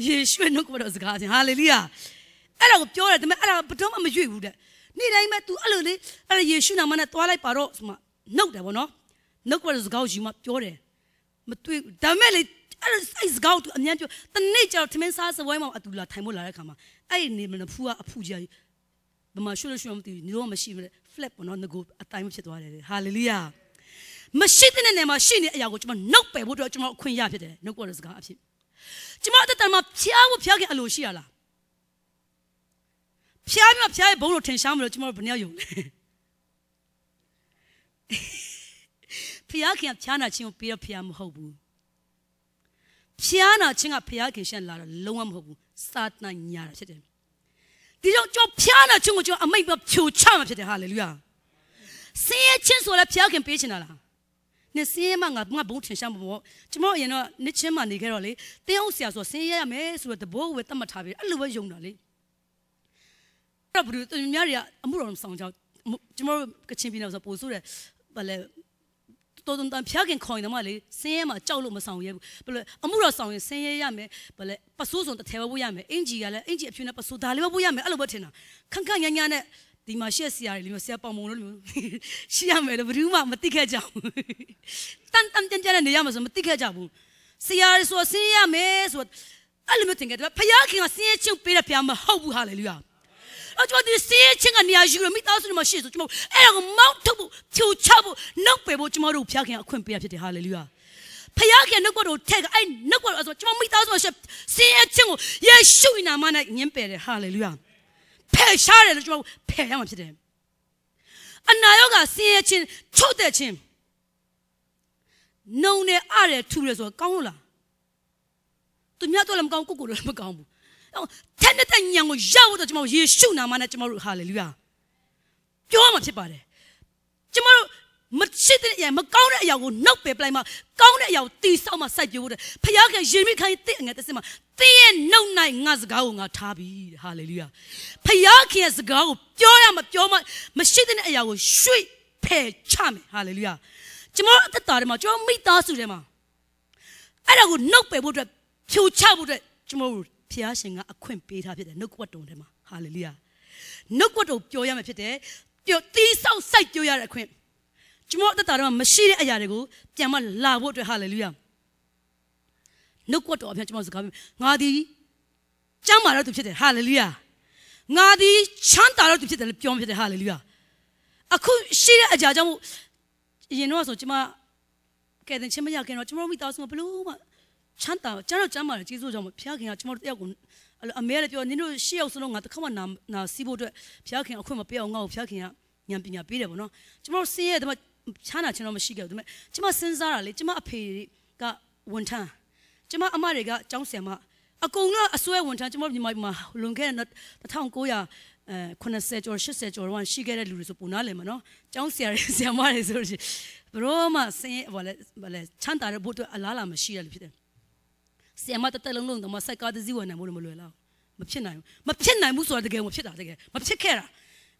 ယေရှုရဲ့နှုတ်ကပတ်တော်စကားချင်းဟာလေလုယာအဲ့ဒါကိုပြောတယ်ဒါပေမဲ့အဲ့ဒါဘယ်တော့မှမရွေ့ဘူးတဲ့နေ့တိုင်းပဲ तू အဲ့လိုလေအဲ့ဒါယေရှုနာမနဲ့တွားလိုက်ပါတော့ဆိုမှနှုတ်တယ်ပေါ့နော်နှုတ်ကပစကားကိုယူမပြောတယ်မတွေ့ဒါမဲ့လေအဲ့စကားကိုအမြန်ပြောတနေ့ကျတော့သမင်းစားစပွဲမှာအတူလာထိုင်ဖို့လာတဲ့ခါမှာအဲ့နေမနဖူးကအဖူကြီးဘမရှုလို့ရှုမသိဘူးနေတော့မရှိမလဲ flip ပေါ့နော်ငကိုအတိုင်းဖြစ်သွားတယ် hallelujah မရှိတဲ့နေမှာရှိနေအရာကိုကျွန်တော်နှုတ်ပယ်ဖို့တော့ကျွန်တော်အခွင့်ရဖြစ်တယ်နှုတ်ကပစကားအဖြစ်ကျွန်မအတ္တမှာဖျားဖို့ဖျားခင်အလိုရှိရလားဖျားပြီးမှဖျားရဲ့ဘုံလို့ထင်ရှားမလို့ကျွန်တော်ဘယ်နည်းရုံလဲဖျားခင်ကဖျားနာခြင်းကိုပေးတော့ဖျားမဟုတ်ဘူးဖျားနာခြင်းကဖျားခင်ရှက်လာတော့လုံးဝမဟုတ်ဘူးစာတန်ညာတာဖြစ်တယ်ဒီကြောင့်ကြောင့်ဖျားနာခြင်းကိုကြောင့်အမိတ်ပဲဖြိုချမှာဖြစ်တယ်ဟာလေလုယာဆင်းရဲခြင်းဆိုလဲဖျားခင်ပေးချင်တာလားနဲ့ဆင်းရဲမှငါငါဘုံထင်ရှားမှာပေါ့ကျွန်တော်အရင်တော့နှစ်ချင်းမှနေခဲ့တော့လေတင်းအောင်ဆရာဆိုဆင်းရဲရမယ်ဆိုတော့တဘောကိုပဲတတ်မှတ်ထားပြီးအဲ့လိုပဲယုံတာလေအဲ့တော့ဘယ်လိုသူများတွေကအမှုတော်မဆောင်ကြကျွန်တော်တို့ကချင်းပြည်နယ်ဆိုပို့ဆိုတဲ့ဘာလဲတော်တော်ဖျားခင်ခေါင်တယ်မလေဆင်းရဲမှာကြောက်လို့မဆောင်ရဲဘူးဘယ်လိုအမှုတော်ဆောင်ရင်ဆင်းရဲရမယ်ဘယ်လဲပစိုးစုံတစ်ထဲပဲပို့ရမယ်အင်ဂျီကလည်းအင်ဂျီအဖြူနဲ့ပစိုးဒါလည်းပဲပို့ရမယ်အဲ့လိုပဲထင်တာခန့်ခန့်ညာညာနဲ့ဒီမှာရှက်စရာတွေမျိုးဆရာပေါင်မုံလို့လို့ရှိရမယ်လို့ဘယ်သူမှမသိခဲ့ကြဘူးတန်တန်တန်တန်နဲ့နေရမှာဆိုမသိခဲ့ကြဘူးဆရာဆိုဆင်းရဲရမယ်ဆိုအဲ့လိုမျိုးသင်ခဲ့တယ်ဖျားခင်ကဆင်းရဲချုပ်ပေးတဲ့ဖျားမဟုတ်ဘူးဟာလေလုယာအကျွန်မဒီစေးချင်းကနေရာယူရမိသားစုတွေမှာရှိဆိုကျွန်မအဲ့ဒါကိုမောင်းထုတ်ဖို့ဖြိုချဖို့နှုတ်ပယ်ဖို့ကျွန်မတို့ဘုရားခင်အခွင့်ပေးရဖြစ်တယ်ဟာလေလုယာဖခင်ကနှုတ်ကပတ်ကိုထက်ကအဲ့နှုတ်ကပတ်ကိုဆိုကျွန်မမိသားစုမှာရှိစေးချင်းကိုယေရှုနာမ၌ငင်းပယ်တယ်ဟာလေလုယာဖယ်ရှားတယ်လို့ကျွန်မဖယ်ရမှာဖြစ်တယ်အနာရောဂါဆင်းရဲခြင်းချုပ်တဲ့ခြင်းနှုံနဲ့အရဲထူရဲဆိုတော့ကောင်းလို့လားသူများတော့လည်းမကောင်းကိုကိုလည်းမကောင်းဘူးထက်တဲ့ညံကိုရဖို့တော့ကျွန်တော်ယေရှုနာမနဲ့ကျွန်တော်တို့ဟာလေလုယာပြောရမှာဖြစ်ပါတယ်ကျွန်တော်တို့မရှိတဲ့အရာမကောင်းတဲ့အရာကိုနောက်ပယ်ပလိုက်မှကောင်းတဲ့အရာကိုတိဆောက်မှစိုက်ပြိုးတယ်ဖခင်ကယေရမိခိုင်းတဲ့အငယ်တစ်စက်မှာတင်းရဲ့နှုတ်နိုင်ငါစကားကိုငါထားပြီဟာလေလုယာဖခင်ရဲ့စကားကိုပြောရမှပြောမှမရှိတဲ့အရာကိုရွှေ့ဖယ်ချမယ်ဟာလေလုယာကျွန်တော်အသက်တာထဲမှာကျွန်တော်မိသားစုထဲမှာအဲ့ဒါကိုနှုတ်ပယ်ဖို့အတွက်ဖြိုချဖို့အတွက်ကျွန်တော်ဖျားရှင်ကအခွင့်ပေးထားဖြစ်တယ်နှုတ်ကပတ်တော်ထဲမှာဟာလေလုယာနှုတ်ကပတ်တော်ပြောရမှာဖြစ်တယ်ပြောတီးဆောက်စိုက်ပြောရတဲ့အခွင့်ကျွန်တော်အသက်တာတော့မရှိတဲ့အရာတွေကိုပြန်မလာဖို့အတွက်ဟာလေလုယာနှုတ်ကပတ်တော်အပြင်ကျွန်တော်စကားငါဒီကျမ်းမာတော့သူဖြစ်တယ်ဟာလေလုယာငါဒီချမ်းသာတော့သူဖြစ်တယ်လို့ပြောမှဖြစ်တယ်ဟာလေလုယာအခုရှိတဲ့အရာကြောင့်အရင်တော့ဆိုကျွန်မကဲတင်ချင်းမရခင်တော့ကျွန်တော်မိသားစုကဘလို့မှချမ်းသာကျန်တော့ကျမ်းမာတယ်ကျေးဇူးကြောင့်ဖခင်ကကျွန်တော်တို့တယောက်ကိုအဲ့လိုအမေကလည်းပြောနင်တို့ရှစ်ယောက်စလုံးငါတစ်ခါမှနာနာစီးဖို့အတွက်ဖခင်အခွင့်မပေးအောင်ငါ့ကိုဖခင်ကဉာဏ်ပညာပေးတယ်ပေါ့နော်ကျွန်တော်ဆင်းရဲတယ်ချမ်းသာခြင်းတော့မရှိခဲ့ဘူးဒါပေမဲ့ကျွန်မစဉ်းစားတာလေကျွန်မအဖေကဝန်ထမ်းကျွန်မအမတွေကအကြောင်းဆရာမအကုန်လုံးအစွဲဝန်ထမ်းကျွန်မညီမမှာလွန်ခဲ့တဲ့1900အဲ90ကျော်80ကျော်တော့ရှိခဲ့တဲ့လူတွေဆိုပုံနာလဲမှာနော်ကျောင်းဆရာတွေဆရာမတွေဆိုလို့ရှိရင်ဘရောမှဆင်းရဲဟိုလဲဟိုလဲချမ်းသာတဲ့ဘုအတွက်အလားလာမရှိရလို့ဖြစ်တယ်ဆီမတတလုံးလုံးတော့မဆိုင်ကားတစည်းဝင်နိုင်မလို့မလွယ်လောက်မဖြစ်နိုင်ဘူးမဖြစ်နိုင်ဘူးဆိုတာတကယ်မဖြစ်တာတကယ်မဖြစ်ခဲ့တာ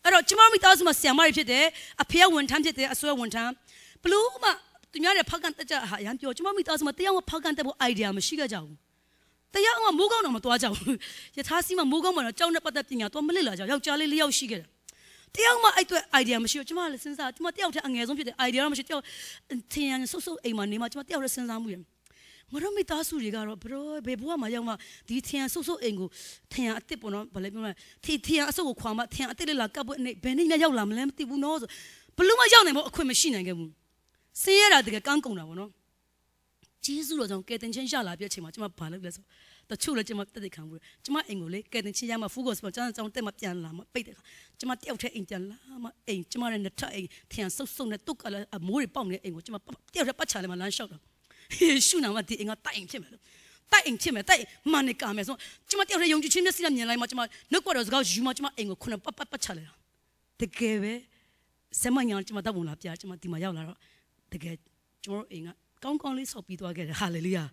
အဲ့တော့ကျမမိသားစုမှာဆီယမတွေဖြစ်တယ်အဖေဝန်ထမ်းဖြစ်တယ်အဆွဲဝန်ထမ်းဘလို့မှသူများတွေဖောက်ကန်တက်ကြဟာရန်ပြောကျမမိသားစုမှာတရားမဖောက်ကန်တက်ဖို့ idea မရှိကြကြဘူးတရားအောင်မိုးကောင်းတော့မသွားကြဘူးယထာစီမှာမိုးကောင်းမှာတော့ကြောက်နဲ့ပတ်သက်ပညာတော့မလစ်လာကြယောက်ျားလေး၄ယောက်ရှိခဲ့တယ်တရားမှအဲ့အတွက် idea မရှိဘူးကျမလည်းစဉ်းစားကျမတယောက်တည်းအငယ်ဆုံးဖြစ်တယ် idea တော့မရှိတယောက်ထင်ရန်ဆုပ်ဆုပ်အိမ်မှာနေမှာကျမတယောက်တည်းစဉ်းစားမှုရတယ်ငါတို့မိသားစုတွေကတော့ဘရောဘယ်ဘဝမှာရောက်မှဒီထင်ရဆုပ်ဆုပ်အိမ်ကိုထင်ရအစ်စ်ပေါ့နော်ဘာလဲပြောမလဲထင်ထင်ရအဆုပ်ကိုခွာမှထင်ရအစ်စ်လေးလာကပ်ဖို့နေဘယ်နေ့မှရောက်လာမလဲမသိဘူးနော်ဆိုဘလို့မရောက်နိုင်ဘူးအခွင့်မရှိနိုင်ခဲ့ဘူးဆင်းရတာတကယ်ကန်းကုန်တာပေါ့နော်ဂျေစုတော်ကြောင့်ကယ်တင်ခြင်းရလာပြည့်ချိန်မှာကျွန်မဘာလုပ်လဲဆိုတချို့လည်းကျွန်မတက်တက်ခံဘူးကျွန်မအိမ်ကိုလေကယ်တင်ခြင်းရမှာဖူးကောဆိုတော့ကျွန်တော်ကြောင့်တက်မပြန်လာမပိတ်တဲ့ခါကျွန်မတယောက်တည်းအိမ်ပြန်လာမအိမ်ကျွန်မရဲ့နှစ်ထပ်အိမ်ထန်ဆုပ်ဆုပ်နဲ့တုတ်ကလည်းအမိုးတွေပေါက်နေတဲ့အိမ်ကိုကျွန်မတယောက်တည်းပတ်ချာလည်းမလမ်းလျှောက်တော့ယေရှုနာမဒီအင်္ဂါတိုက်အိမ်ဖြစ်မယ်လို့တိုက်အိမ်ဖြစ်မယ်တိုက်မန်နေကာမယ်ဆိုကျွန်မတယောက်တည်းယုံကြည်ခြင်းမျက်စိနဲ့မြင်လိုက်မှကျွန်မနှုတ်ကတော်စကားယူမှကျွန်မအိမ်ကိုခုနပတ်ပတ်ပတ်ချလိုက်တာတကယ်ပဲစမညာကျွန်မတပ်ပုံလာပြကျွန်မဒီမှာရောက်လာတော့တကယ်ကျွန်တော်အိမ်ကကောင်းကောင်းလေးဆော့ပြီးသွားခဲ့တယ်ဟာလေလုယာ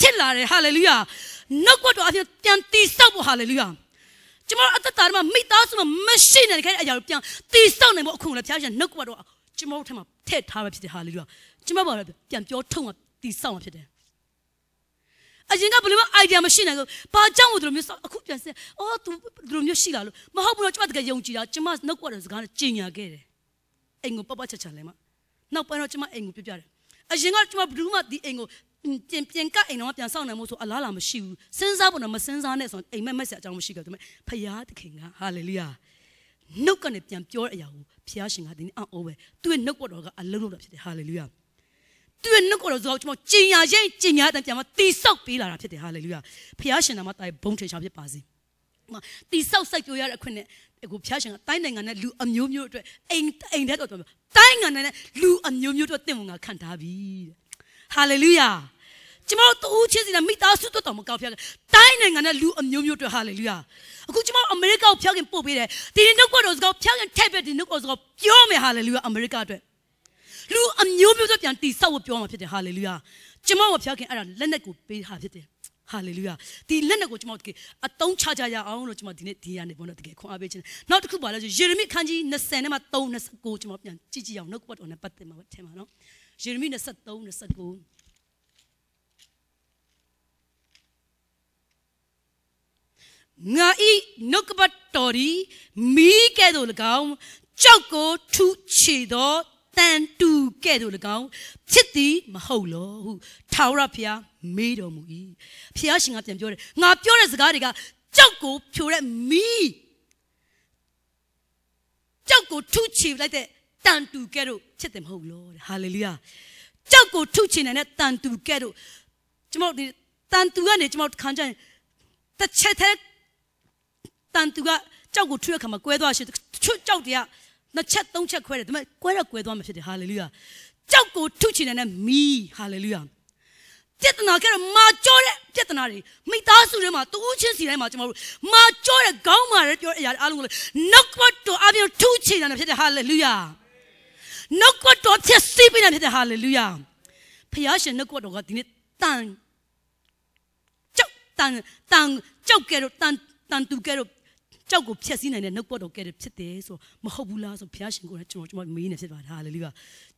ဖြစ်လာတယ်ဟာလေလုယာနှုတ်ကတော်အပြင်ပြန်တည်ဆောက်ဖို့ဟာလေလုယာကျွန်တော်အသက်တာမှာမိသားစုမှာမရှိနေတဲ့ခိုင်အရာကိုပြန်တည်ဆောက်နိုင်ဖို့အခွင့်အရေးဖျားရှင်နှုတ်ကတော်ကျွန်တော်ထမှာထည့်ထားပဲဖြစ်တယ်ဟာလေလုယာကျမဘာလဲပြန်ပြောထုံမှတီဆောင်မှဖြစ်တယ်အရင်ကဘယ်လိုမှ idea မရှိနိုင်ဘူးဘာကြောင့်မို့ဒီလိုမျိုးအခုပြန်စအော် तू ဒီလိုမျိုးရှိလာလို့မဟုတ်ဘူးတော့ကျမတကယ်ယုံကြည်တာကျမနှုတ်ကွက်တဲ့စကားနဲ့ကြင်ညာခဲ့တယ်အိမ်ကိုပပချာချာလဲမနောက်ပိုင်းတော့ကျမအိမ်ကိုပြပြတယ်အရင်ကကျမဘယ်သူမှဒီအိမ်ကိုပြင်ပြင်ကအိမ်တော့ပြန်ဆောင်နိုင်မို့ဆိုအလားလာမရှိဘူးစဉ်းစားဖို့တော့မစဉ်းစားနဲ့ဆိုအိမ်မက်မက်ဆရာအကြောင်းမရှိခဲ့တယ်ဖခင်သခင်ကဟာလေလုယာနှုတ်ကနေပြန်ပြောတဲ့အရာကိုဖခင်ရှင်ကဒီနေ့အော်ပဲသူ့ရဲ့နှုတ်ကွက်တော်ကအလုံးလုံးတာဖြစ်တယ်ဟာလေလုယာသူ့ရဲ့နှုတ်ကိုယ်တော်ဆိုကျွန်တော်ကျင်ညာရင်ကျင်ညာတဲ့ပြန်မတိဆောက်ပေးလာတာဖြစ်တယ်ဟာလေလုယာဖခင်ရှင်နာမတိုင်ဘုံထင်ရှားဖြစ်ပါစေတိဆောက်စိုက်ပြောရတဲ့အခွင့်နဲ့အခုဖျားရှင်ကတိုင်းနိုင်ငံနဲ့လူအမျိုးမျိုးအတွက်အိမ်အိမ်တဲ့တော့တိုင်းနိုင်ငံနဲ့လူအမျိုးမျိုးအတွက်တင့်ဝန်ကခံထားပြီတဲ့ဟာလေလုယာကျမတို့တူးချင်းစီနဲ့မိသားစုတို့တော်မကောက်ဖျားကတိုင်းနိုင်ငံနဲ့လူအမျိုးမျိုးအတွက်ဟာလေလုယာအခုကျမတို့အမေရိကန်ကိုဖျားခင်ပို့ပေးတယ်ဒီနှုတ်ကတော်စကားဖျားခင်ထည့်ပြဒီနှုတ်ကတော်စကားပြောမယ်ဟာလေလုယာအမေရိကအတွက်လူအမျိုးမျိုးဆိုပြန်တိဆောက်ဖို့ပြောမှာဖြစ်တယ်ဟာလေလုယာကျမတို့ဘုရားခင်အဲ့ဒါလက်နဲ့ကိုပေးဟာဖြစ်တယ်ဟာလေလုယာဒီလက်နဲ့ကိုကျွန်တော်တကယ်အတုံးချကြရအောင်လို့ကျွန်တော်ဒီနေ့ဒီရနေပေါ်တော့တကယ်ခွန်အားပေးခြင်းနောက်တစ်ခုပါလဲဆိုယေရမိခန်းကြီး20နဲ့မှ329ကျွန်တော်ပြန်ကြည့်ကြည့်အောင်နှုတ်ကပတ်တော်နဲ့ပတ်သက်မှာပဲထင်ပါနော်ယေရမိ23 29ငါဤနှုတ်ကပတ်တော်ဒီမိကဲ့သို့၎င်းကြောက်ကိုထူချေသောတန်တူကဲ့သို့၎င်းဖြစ်သည်မဟုတ်လောဟုထာဝရဘုရားမေးတော်မူ၏ဘုရားရှင်ကပြန်ပြောတယ်ငါပြောတဲ့စကားတွေကကြောက်ကိုဖြိုတဲ့မီးကြောက်ကိုထုချေလိုက်တဲ့တန်တူကဲ့သို့ဖြစ်တယ်မဟုတ်လောဟာလေလုယာကြောက်ကိုထုချေနိုင်တဲ့တန်တူကဲ့သို့ကျွန်တော်ဒီတန်တူကနေကျွန်တော်ခံကြရင်တစ်ချက်တည်းတန်တူကကြောက်ကိုထွေးရခါမှာကွဲသွားရှင်ချွတ်ကြောက်တရားနှစ်ချက်သုံးချက်ခွဲတယ်ဒါပေမဲ့ကွဲတော့ကွဲသွားမှာဖြစ်တယ်ဟာလေလုယာကြောက်ကိုထုချင်တဲ့မီးဟာလေလုယာပြဿနာကတော့မာကြောတဲ့ပြဿနာတွေမိသားစုတွေမှာတူးချင်းစီတိုင်းမှာကျွန်တော်တို့မာကြောတဲ့ခေါင်းမာတဲ့ပြောအရာအားလုံးကိုနှုတ်ကပတ်တော်အပြင်ထုချင်တာဖြစ်တယ်ဟာလေလုယာနှုတ်ကပတ်တော်ဖြစ်စီးပြီးတာဖြစ်တယ်ဟာလေလုယာဖခင်ရှင်နှုတ်ကပတ်တော်ကဒီနေ့တန်ကြောက်တန်တန်ကြောက်ကဲတော့တန်တန်တူကဲတော့ကြောက်ကိုဖျက်ဆီးနိုင်တဲ့နှုတ်ကပတ်တော်ကဲတယ်ဖြစ်တယ်ဆိုမဟုတ်ဘူးလားဆိုဘုရားရှင်ကိုလည်းကျွန်တော်ကျွန်တော်မေးနေဖြစ်ပါတယ်ဟာလေလုယာ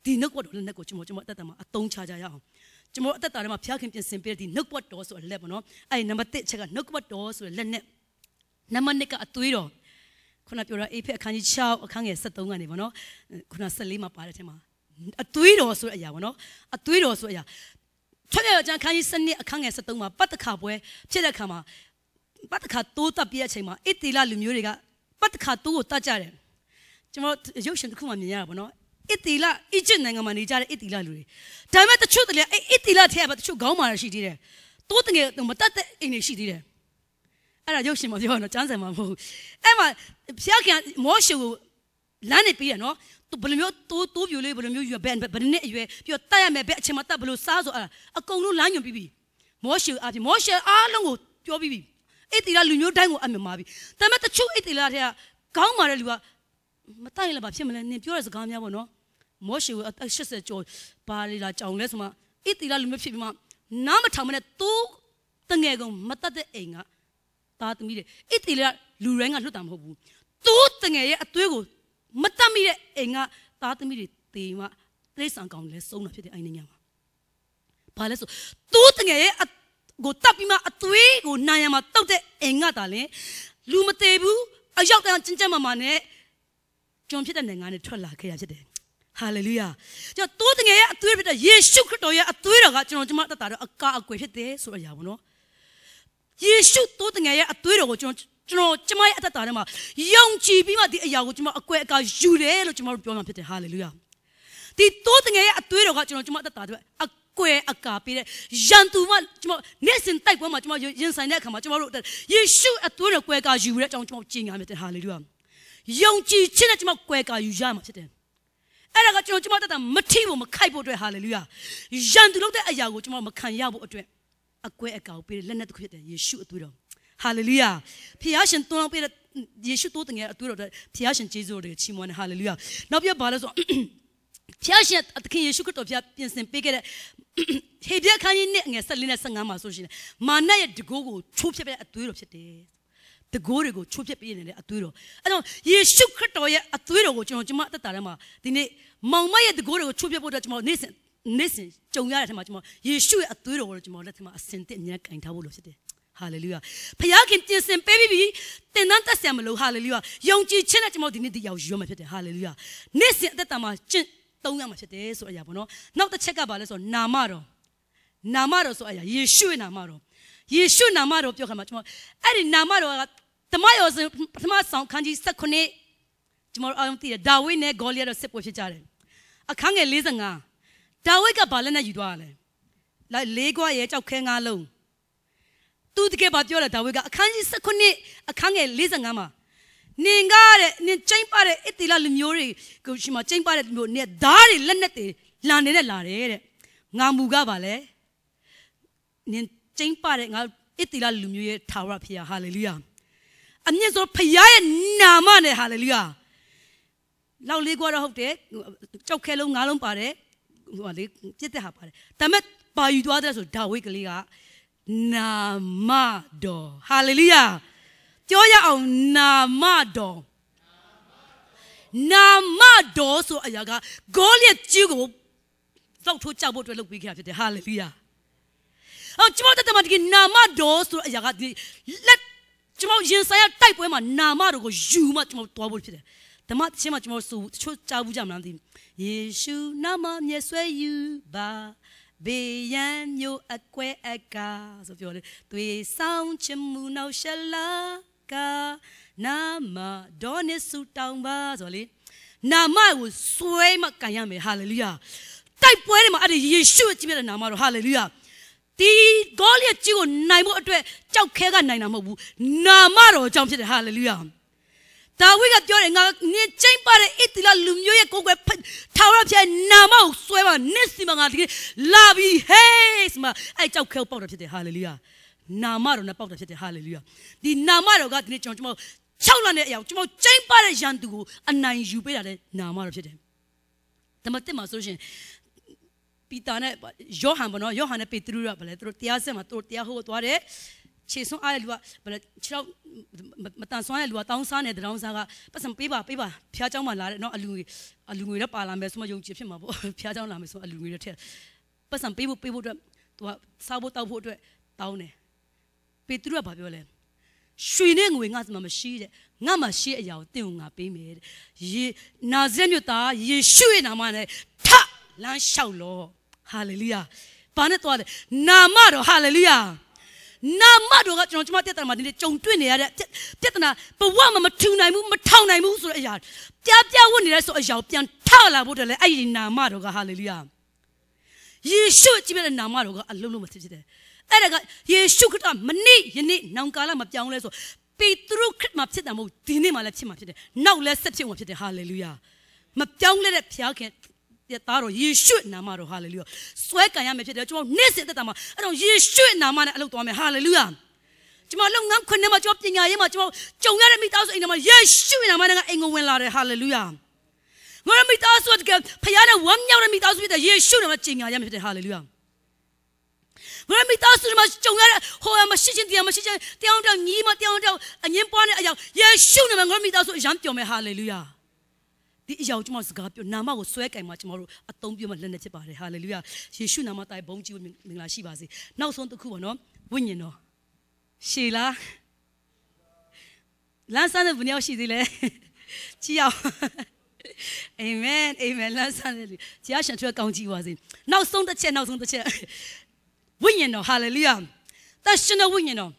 ဒီနှုတ်ကပတ်တော်လက်နက်ကိုကျွန်တော်ကျွန်တော်အသက်တာမှာအသုံးချကြရအောင်ကျွန်တော်အသက်တာထဲမှာဘုရားခင်ပြင်ဆင်ပေးတဲ့ဒီနှုတ်ကပတ်တော်ဆိုတဲ့လက်ပေါ့နော်အဲ့နံပါတ်1ချက်ကနှုတ်ကပတ်တော်ဆိုတဲ့လက်နဲ့နံပါတ်2ကအသွေးတော်ခုနပြောတာအေဖက်အခန်းကြီး6အခန်းငယ်73ကနေပေါ့နော်ခုန14မှာပါတဲ့အထက်မှာအသွေးတော်ဆိုတဲ့အရာပေါ့နော်အသွေးတော်ဆိုတဲ့အရာထွက်ရကြံခန်းကြီးစနစ်အခန်းငယ်73မှာပတ်တခါပွဲဖြစ်တဲ့ခါမှာပတ်တခါတိုးတက်ပြီးတဲ့အချိန်မှာအစ်တီလာလူမျိုးတွေကပတ်တခါတိုးကိုတတ်ကြတယ်ကျွန်တော်ရုပ်ရှင်တစ်ခုမှမြင်ရတာပေါ့နော်အစ်တီလာအီဂျစ်နိုင်ငံမှာနေကြတဲ့အစ်တီလာလူတွေဒါပေမဲ့တချို့တလေအဲ့အစ်တီလာထဲကပဲတချို့ခေါင်းမာရှိသေးတယ်တိုးတငယ်မတတ်တဲ့အင်းတွေရှိသေးတယ်အဲ့ဒါရုပ်ရှင်မှာပြောရတော့ကျမ်းစာမှာမဟုတ်ဘူးအဲ့မှာဖျားခင်မောရှေကိုလမ်းနေပြီးရနော်သူဘယ်လိုမျိုးတိုးတိုးပြိုလေးဘယ်လိုမျိုးရွယ်ဘယ်ဘယ်နှစ်အရွယ်ပြီးတော့တတ်ရမယ်ဘယ်အချိန်မှာတတ်ဘယ်လိုစားဆိုအဲ့ဒါအကုန်လုံးလမ်းညွန်ပြီးပြီမောရှေအားဖြင့်မောရှေအားလုံးကိုပြောပြီးပြီအိတ်တီလာလူမျိုးတိုင်းကိုအမြင်ပါပြီဒါပေမဲ့တချို့အိတ်တီလာတွေကခေါင်းမာတဲ့လူကမတိုက်လည်းဘာဖြစ်မလဲနင်ပြောတဲ့စကားများပေါ့နော်မောရှေကိုအသက်80ကျော်ဘာလီလာကြောင်လဲဆိုမှအိတ်တီလာလူမျိုးဖြစ်ပြီးမှနားမထောင်မနဲ့သူတငယ်ကောင်မတတ်တဲ့အိမ်ကသားသမီးတွေအိတ်တီလာလူရန်ကလွတ်တာမဟုတ်ဘူးသူတငယ်ရဲ့အသွေးကိုမတတ်မိတဲ့အိမ်ကသားသမီးတွေတေမှတိရစ္ဆာန်ကောင်လဲဆုံးတာဖြစ်တဲ့အိမ်နေညမှာဘာလဲဆိုသူတငယ်ရဲ့အကိုတတ်ပြီးမှအသွေးကိုနာရံမှာတောက်တဲ့အိမ်ကတာလဲလူမသေးဘူးအရောက်တန်းကျဉ်ကျက်မမနဲ့ကျွန်ဖြစ်တဲ့နိုင်ငံနဲ့ထွက်လာခဲ့ရဖြစ်တယ်ဟာလေလုယာကျွန်တော်တိုးတငယ်ရဲ့အသွေးဖြစ်တဲ့ယေရှုခရစ်တော်ရဲ့အသွေးတော်ကကျွန်တော်ကျမတတ်တာတော့အကာအကွယ်ဖြစ်တယ်ဆိုတဲ့အရာပေါ့နော်ယေရှုတိုးတငယ်ရဲ့အသွေးတော်ကိုကျွန်တော်ကျွန်တော်ကျမရဲ့အသက်တာထဲမှာယုံကြည်ပြီးမှဒီအရာကိုကျွန်မအကွယ်အကာယူတယ်လို့ကျွန်တော်ပြောမှဖြစ်တယ်ဟာလေလုယာဒီတိုးတငယ်ရဲ့အသွေးတော်ကကျွန်တော်ကျမအသက်တာအတွက်ကွယ်အကာပေးတဲ့ရန်သူမှကျွန်တော်နေ့စဉ်တိုက်ပွဲမှာကျွန်တော်ရင်ဆိုင်တဲ့အခါမှာကျွန်တော်တို့ယေရှုအသွေးနဲ့ကွယ်ကာယူရတဲ့အကြောင်းကျွန်တော်ကြင်ညာမြတ်တယ်ဟာလေလုယာယုံကြည်ခြင်းနဲ့ကျွန်တော်ကွယ်ကာယူရမှာဖြစ်တယ်အဲ့ဒါကကျွန်တော်ကျွန်တော်တက်တာမထိဖို့မခိုက်ဖို့အတွက်ဟာလေလုယာရန်သူလုပ်တဲ့အရာကိုကျွန်တော်မခံရဖို့အတွက်အကွယ်အကာကိုပေးတဲ့လက်နက်တစ်ခုဖြစ်တယ်ယေရှုအသွေးတော်ဟာလေလုယာဖခင်ရှင်သွန်အောင်ပေးတဲ့ယေရှုတိုးတငယ်အသွေးတော်အတွက်ဖခင်ရှင်ကျေးဇူးတော်တွေချီးမွမ်းတယ်ဟာလေလုယာနောက်ပြပါလဲဆိုတော့ဖျားရှင်သခင်ယေရှုခရစ်တော်ဖျားပြင်ဆင်ပေးခဲ့တဲ့ဟေပြခန်းကြီးနဲ့ငယ်၁၄နဲ့၁၅မှာဆိုရှင်မာနရဲ့တကိုးကိုချိုးဖျက်တဲ့အသွေးတော်ဖြစ်တယ်တကိုးတွေကိုချိုးဖျက်ပေးနေတဲ့အသွေးတော်အဲတော့ယေရှုခရစ်တော်ရဲ့အသွေးတော်ကိုကျွန်တော်ကျမအသက်တာထဲမှာဒီနေ့မောင်မရဲ့တကိုးတွေကိုချိုးဖျက်ဖို့အတွက်ကျွန်တော်နေ့စဉ်နေ့စဉ်ကြုံရတဲ့အထက်မှာကျွန်တော်ယေရှုရဲ့အသွေးတော်ကိုကျွန်တော်လက်ထက်မှာအစင်တက်အမြဲကင်ထားဖို့လိုဖြစ်တယ်ဟာလေလုယာဖခင်ပြင်ဆင်ပေးပြီးပြီတင်တန်းတက်ဆံမလို့ဟာလေလုယာယုံကြည်ခြင်းနဲ့ကျွန်တော်ဒီနေ့ဒီရောက်ရွေးမှာဖြစ်တယ်ဟာလေလုယာနေ့စဉ်အသက်တာမှာကျင့်သုံးရမှာဖြစ်တယ်ဆိုအရာပေါ့နော်နောက်တစ်ချက်ကဘာလဲဆိုတော့နာမတော်နာမတော်ဆိုအရာယေရှုရဲ့နာမတော်ယေရှုနာမတော်ပြောခါမှာကျွန်တော်အဲ့ဒီနာမတော်ကဓမ္မယောဇဉ်ပထမဆောင်ခန်းကြီး19ကျွန်တော်အားလုံးသိတယ်ဒါဝိနဲ့ဂေါလိယတို့စစ်ပွဲဖြစ်ကြတယ်အခန်းငယ်55ဒါဝိကဘာလက်နဲ့ယူသွားရလဲလေးခွရဲ့ကြောက်ခဲငါလုံးသူတကယ်ဘာပြောလဲဒါဝိကအခန်းကြီး19အခန်းငယ်55မှာနင်ကားတဲ့နင်ကျိမ့်ပါတဲ့အစ်တီလာလူမျိုးတွေကိုရှင်မကျိမ့်ပါတဲ့လူမျိုးနဲ့ဓာတ်တွေလက်နဲ့တွေလာနေတဲ့လာတယ်တဲ့ငါမူကပါလေနင်ကျိမ့်ပါတဲ့ငါအစ်တီလာလူမျိုးရဲ့ထာဝရဖရာဟာလေလုယာအမြင့်ဆုံးဖရာရဲ့နာမနဲ့ဟာလေလုယာလောက်လေးကွာတော့ဟုတ်တယ်ကြောက်ခဲလုံးငါးလုံးပါတယ်ဟိုလေပြစ်တဲ့ဟာပါတယ်ဒါမဲ့ပါယူသွားတဲ့ဆိုဒါဝိတ်ကလေးကနာမတော်ဟာလေလုယာပြောရအောင်နာမတော်နာမတော်ဆိုအရာကဂေါလျက်ကြီးကိုလောက်ထိုးကြောက်ဖို့အတွက်လုပ်ပေးခဲ့တာဖြစ်တယ်ဟာလေလုယာအော်ကျွန်တော်တမန်တော်ကနာမတော်ဆိုအရာကဒီလက်ကျွန်တော်ရင်ဆိုင်ရတိုက်ပွဲမှာနာမတော်ကိုယူမှကျွန်တော်တော်ဖို့ဖြစ်တယ်ဓမ္မချင်းမှာကျွန်တော်ဆိုချိုးကြားဘူးကြမလားမသိဘူးယေရှုနာမမျက်စွဲယူပါဘေးရန်မျိုးအကွဲအကာဆိုပြောလေသွေးဆောင်ချမှုနောက်ရှလာကာနာမဒေါနစ်ဆူတောင်းပါဆိုလေနာမကိုစွဲမှကန်ရမယ်ဟာလေလုယာတိုက်ပွဲတွေမှာအဲ့ဒီယေရှုရဲ့ကြီးမြတ်တဲ့နာမတော်ဟာလေလုယာဒီဂေါလိယကြီးကိုနိုင်ဖို့အတွက်ကြောက်ခဲကနိုင်တာမဟုတ်ဘူးနာမတော်ကြောင့်ဖြစ်တယ်ဟာလေလုယာဒါဝိကပြောတယ်ငါနင်ကျိမ့်ပါတဲ့အစ်တီလာလူမျိုးရဲ့ကိုယ်ကွယ်ထာဝရဖြစ်နာမကိုစွဲပါနစ်စီမငါဒီလာပြီဟေးစမအဲ့ကြောက်ခဲပေါက်တာဖြစ်တယ်ဟာလေလုယာနာမတော်နဲ့ပေါက်တာဖြစ်တယ်ဟာလေလုယာဒီနာမတော်ကဒီနေ့ကျွန်တော်ကျွန်တော်6လနဲ့အရာကျွန်တော်ကျိမ့်ပတဲ့ရန်သူကိုအနိုင်ယူပေးတာတဲ့နာမတော်ဖြစ်တယ်ဓမ္မတက်မှာဆိုရှင်ပီတာနဲ့ယောဟန်ပေါ့နော်ယောဟန်နဲ့ပေတရုကဗလဲသူတို့တရားစစ်မှာသူတို့တရားဟောသွားတယ်ခြေဆွန်းအားတဲ့လူကဘယ်လဲခြေတော့မတန်ဆွမ်းတဲ့လူကတောင်းစားနေတဲ့တောင်းစားကပတ်စံပေးပါပေးပါဖျားเจ้าမှလာတဲ့เนาะအလူငွေအလူငွေတော့ပါလာမယ်ဆိုမှယုံကြည်ဖြစ်မှာပေါ့ဖျားเจ้าလာမယ်ဆိုအလူငွေတော့ထက်ပတ်စံပေးဖို့ပေးဖို့အတွက်သူကစားဖို့တောက်ဖို့အတွက်တောင်းတယ်ပေသူကဘာပြောလဲရွှေနဲ့ငွေငါ့မှာမရှိတဲ့ငါ့မှာရှိအရာကိုတင့်ကိုငါပေးမယ်တဲ့ယေနာဇရက်မြို့သားယေရှုရဲ့နာမနဲ့ထလမ်းလျှောက်လောဟာလေလုယာဘာနဲ့သွားလဲနာမတော်ဟာလေလုယာနာမတော်ကကျွန်တော်ကျမတက်တာမှာဒီနေ့ကြုံတွေ့နေရတဲ့ပြဿနာဘဝမှာမထူနိုင်ဘူးမထောင်နိုင်ဘူးဆိုတဲ့အရာပြပြဝတ်နေတဲ့ဆိုအရာကိုပြန်ထလာဖို့တည်းလဲအဲ့ဒီနာမတော်ကဟာလေလုယာယေရှုကြည့်တဲ့နာမတော်ကအလုံးလုံးမဖြစ်ဖြစ်တယ်အဲ့ဒါကယေရှုခရစ်တော်မနေ့ယနေ့နောင်ကာလမပြောင်းလဲဆိုပေတရုခရစ်မှာဖြစ်တာမဟုတ်ဒီနေ့မှာလည်းဖြစ်မှာဖြစ်တယ်နောက်လည်းဆက်ဖြစ်မှာဖြစ်တယ်ဟာလေလုယာမပြောင်းလဲတဲ့ဘုရားခင်ရဲ့သားတော်ယေရှုနာမတော်ဟာလေလုယာစွဲကံရမယ်ဖြစ်တယ်ကျွန်တော်နေ့စဉ်သက်တာမှာအဲ့တော့ယေရှုနာမနဲ့အလုပ်သွားမယ်ဟာလေလုယာကျွန်တော်လုပ်ငန်းခွင်ထဲမှာကျွန်တော်ပညာရေးမှာကျွန်တော်ကြုံရတဲ့မိသားစုအိမ်ထဲမှာယေရှုနာမနဲ့ကအင်ကိုဝင်လာတယ်ဟာလေလုယာငါတို့မိသားစုတကယ်ဖခင်နဲ့ဝမ်းမြောက်တဲ့မိသားစုဖြစ်တဲ့ယေရှုနာမနဲ့ကြင်ညာရမယ်ဖြစ်တယ်ဟာလေလုယာငါမိသားစုမှာကြုံရတဲ့ဟိုမရှိချင်းတရားမရှိချင်းတရားတော်ညီမတရားတော်အငင်းပွားတဲ့အရာယေရှုနာမငါမိသားစုအရန်ပြောမယ်ဟာလေလုယာဒီအရာကိုကျွန်မစကားပြောနာမကိုဆွဲကင်မှာကျွန်တော်တို့အသုံးပြုမှလက်နဲ့ဖြစ်ပါတယ်ဟာလေလုယာယေရှုနာမတိုင်ဘုန်းကြီးမင်္ဂလာရှိပါစေနောက်ဆုံးတစ်ခုပါနော်ဝိညာဉ်တော်ရှေလားလမ်းစမ်းတဲ့ဘယ်နှယောက်ရှိသေးလဲကြည့်အောင်အာမင်အာမင်လမ်းစမ်းတဲ့လူကြားရှင်ထွက်ကောင်းကြည့်ပါစေနောက်ဆုံးတစ်ချက်နောက်ဆုံးတစ်ချက်ဝိညာဉ်တော်ဟာလေလုယာတန်ရှင်တော်ဝိညာဉ်တော်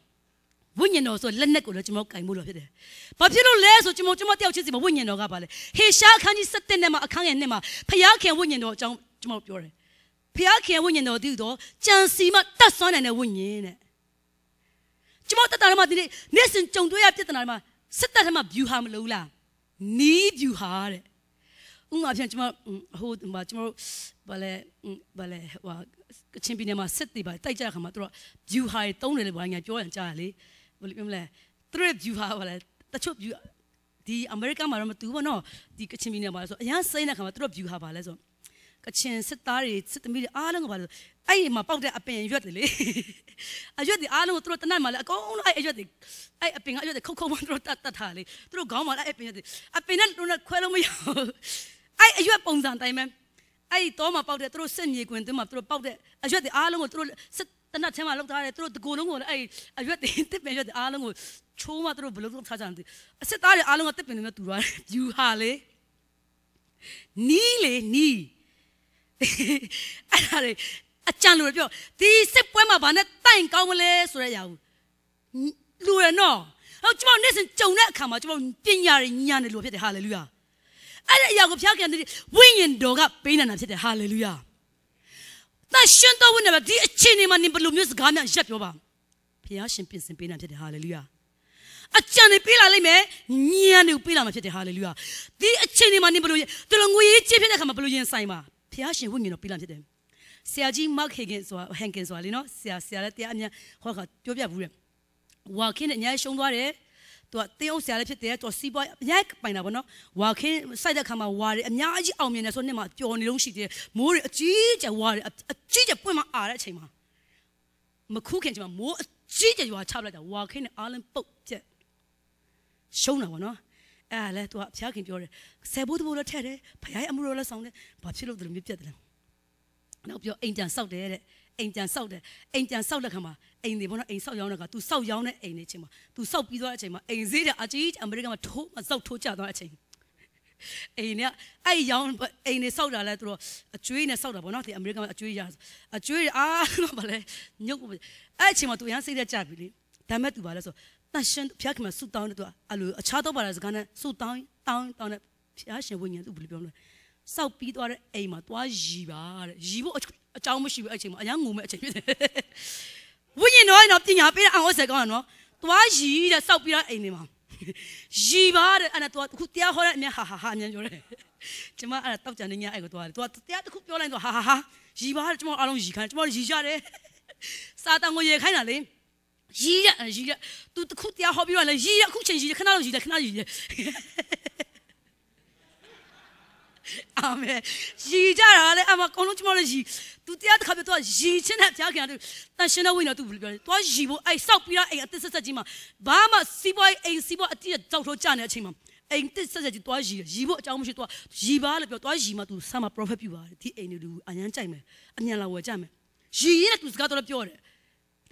ဝိညာဉ်တော်ဆိုလက်နက်ကိုလည်းကျွန်တော်ကင်ဖို့လိုဖြစ်တယ်။ဘာဖြစ်လို့လဲဆိုကျွန်တော်ကျွန်မတယောက်ချင်းစီမှာဝိညာဉ်တော်ကပါလေ။ဟေရှာအခန်းကြီး7နဲ့မှာအခန်းငယ်2မှာဖျားခင်ဝိညာဉ်တော်အကြောင်းကျွန်တော်ပြောတယ်။ဖျားခင်ဝိညာဉ်တော်တည်တော်ကြံစီမှတတ်ဆွမ်းနိုင်တဲ့ဝိညာဉ်တဲ့။ကျွန်တော်တတ်တာမှဒီနေ့နေ့စဉ်ကြုံတွေ့ရပြဿနာတွေမှာစစ်တပ်ထမ view ဟာမလို့လား။ नी view ဟာတဲ့။ဥမာဖြင့်ကျွန်တော်ဟိုကျွန်တော်ဘာလဲဘာလဲဟိုကချင်းပြည်နယ်မှာစစ်တွေပါတိုက်ကြခါမှာသူတို့ view ဟာတုံးတယ်လေဘာညာပြောရန်ကြားရလေဘယ်လိုပြောမလဲသူတို့ view ဟာဘာလဲတချို့ view ဒီအမေရိကန်မှာတော့မတူဘူးနော်ဒီကချင်ပြည်နယ်မှာဆိုအရန်စိမ့်တဲ့ခါမှာသူတို့ view ဟာပါလဲဆိုကချင်စစ်သားတွေစစ်သမီးတွေအားလုံးကပါလို့အဲ့ဒီမှာပေါက်တဲ့အပင်ရွက်တယ်လေအရွက်တွေအားလုံးကိုသူတို့တနတ်မှာလဲအကုန်လုံးအဲ့အရွက်တွေအဲ့အပင်ကအရွက်တွေခုတ်ခုတ်မှသူတို့တတ်တတ်ထားလေသူတို့ခေါင်းမှာလဲအဲ့အပင်ရွက်တွေအပင်နဲ့လုံးနဲ့ခွဲလို့မရဘူးအဲ့အရွက်ပုံစံတိုင်းပဲအဲ့ဒီတောမှာပေါက်တဲ့သူတို့စစ်မြေကွင်သင်းမှာသူတို့ပေါက်တဲ့အရွက်တွေအားလုံးကိုသူတို့စစ်တနတ်ထဲမှာလောက်ထားတယ်သူတို့တကူလုံးကိုလည်းအဲ့အရွက်တွေတစ်ပင်ရွက်တွေအားလုံးကိုချိုးမှသူတို့ဘယ်လိုလုပ်ထားကြမသိအစစ်သားတွေအားလုံးကတစ်ပင်တွေနဲ့တူသွားတယ်ယူဟာလေနီးလေနီးအဲ့ဒါလေအကြံလို့ပြောဒီစစ်ပွဲမှာဘာနဲ့တိုင်ကောင်းမလဲဆိုတဲ့အရာကိုလူရနော်ဟောကျွန်တော်နေ့စဉ်ကြုံတဲ့အခါမှာကျွန်တော်ပညာတွေညံ့တယ်လို့ဖြစ်တယ်ဟာလေလုယာအဲ့ဒီအရာကိုဖျောက်ခင်တဲ့ဝိညာဉ်တော်ကပေးနိုင်တာဖြစ်တယ်ဟာလေလုယာ။သန့်ရှင်းတော်ဝင်တယ်ဒီအချိန်ဒီမှာနင်ဘယ်လိုမျိုးစကားများရက်ပြောပါဖျားရှင်ပြင်ဆင်ပေးနိုင်ဖြစ်တယ်ဟာလေလုယာ။အကြံတွေပေးလာလိမ့်မယ်။ညံတွေပေးလာမှာဖြစ်တယ်ဟာလေလုယာ။ဒီအချိန်ဒီမှာနင်ဘယ်လိုတလုံးငွေရေးချစ်ဖြစ်တဲ့ခါမှာဘယ်လိုရင်ဆိုင်မှာဖျားရှင်ဝိညာဉ်တော်ပေးလာဖြစ်တယ်။ဆရာကြီးမတ်ဟေဂင်ဆိုတာဟန်ကင်ဆိုတာလေနော်ဆရာဆရာလည်းတရားအများဟောခါပြောပြဘူးတဲ့။ဝါခင်းနဲ့အများရှုံးသွားတယ်။သူကတင်းအုပ်ဆရာလည်းဖြစ်တယ်သူစီးပွားရိုက်ပိုင်တာဗောနော်ဝါခင်းစိုက်တဲ့ခါမှာဝါတွေအများကြီးအောင်မြင်တယ်ဆိုနှစ်မှာပျော်နေလုံးရှိတယ်မိုးတွေအကြီးကျယ်ဝါတွေအကြီးကျယ်ပွင့်မအားတဲ့အချိန်မှာမခုခင်ချိန်မှာမိုးအကြီးကျယ်ရွာချပလိုက်တာဝါခင်းနဲ့အားလုံးပုတ်ပြက်ရှုံးတာဗောနော်အဲ့ဒါလဲသူကဘုရားခင်ပြောတယ်ဆယ်ဘိုးတဘိုးလည်းထက်တယ်ဘုရားရဲ့အမှုတော်လည်းဆောင်တယ်ဘာဖြစ်လို့ဒီလိုမျိုးပြက်တယ်လဲနောက်ပြောအိမ်တန်ဆောက်တယ်တဲ့အိမ်ပြန်ဆောက်တယ်အိမ်ပြန်ဆောက်တဲ့ခါမှာအိမ်တွေဘောနော်အိမ်ဆောက်ရောင်းတဲ့ခါ तू ဆောက်ရောင်းတဲ့အိမ်တွေအချိန်မှာ तू ဆောက်ပြီးသွားတဲ့အချိန်မှာအိမ်ဈေးတွေအကြီးအမေရိကန်မှာထိုးမဆောက်ထိုးကျသွားတဲ့အချိန်အိမ်เนี่ยအဲ့ရောင်းအိမ်နေဆောက်တာလဲသူတို့အကျွေးနဲ့ဆောက်တာပေါ့နော်ဒီအမေရိကန်မှာအကျွေးရအကျွေးအာတော့ဗလဲညုတ်အဲ့အချိန်မှာသူအရင်စိတ်သက်ကြပြီလေဒါမဲ့သူဗလဲဆိုတန်ရှင်ဖျက်ခမဆူတောင်းတဲ့သူကအဲ့လိုအခြားတော့ဗလဲစကားနဲ့ဆူတောင်းတောင်းတောင်းတဲ့ဖျားရှင်ဝိညာဉ်သူဘယ်လိုပြောမလဲစောက်ပြီးသွားတဲ့အိမ်မှာသွားရီပါတဲ့ရီဖို့အကြောင်းမရှိဘူးအဲ့ချိန်မှာအရန်ငုံမဲ့အချိန်ဖြစ်တယ်ဝိညာဉ်တော်ရဲ့တော့ပညာပေးတဲ့အံ့ဩစရာကောင်းတယ်နော်သွားရီတဲ့စောက်ပြီးတော့အိမ်နေမှာရီပါတဲ့အဲ့ဒါတော့ခုတရားဟောတဲ့အမြဟာဟာဟာအမြန်ပြောတယ်ကျမအဲ့ဒါတောက်ကြံနေညအဲ့ကိုသွားတယ်သူကတရားတစ်ခုပြောလိုက်တော့ဟာဟာဟာရီပါတဲ့ကျမအားလုံးရီခိုင်းကျမရီကြတယ်စာတန်ကိုရေခိုင်းတာလေရီးရရီးရသူတခုတရားဟောပြီးတော့လည်းရီးရအခုချိန်ရီးရခဏလောက်ရီးရခဏရီးရအာမင်ရည်ကြတာလေအမအကုန်လုံးကျွန်တော်လည်းရည်သူတရားတစ်ခါပြတော့ရည်ချင်းတဲ့ဘုရားခင်ကတန်ရှင်တော်ဝိညာဉ်တော်သူ့ပြောတယ်သွားရည်ဖို့အဲ့ဆောက်ပြီးတော့အိမ်အသစ်ဆက်ဆက်ကြီးမှာဘာမှစီးပွားအိမ်စီးပွားအတိအကြောက်တော့ကြနေတဲ့အချိန်မှာအိမ်တစ်ဆက်ဆက်ကြီးသွားရည်ရည်ဖို့အကြောင်းမရှိသွားရည်ပါလို့ပြောသွားရည်မှာသူဆာမပရိုဖက်ပြပါတယ်ဒီအိမ်တွေလူအញ្ញမ်းကြိုက်မယ်အញ្ញံလာဝယ်ကြမယ်ရည်ရည်နဲ့သူစကားတော့ပြောတယ်တ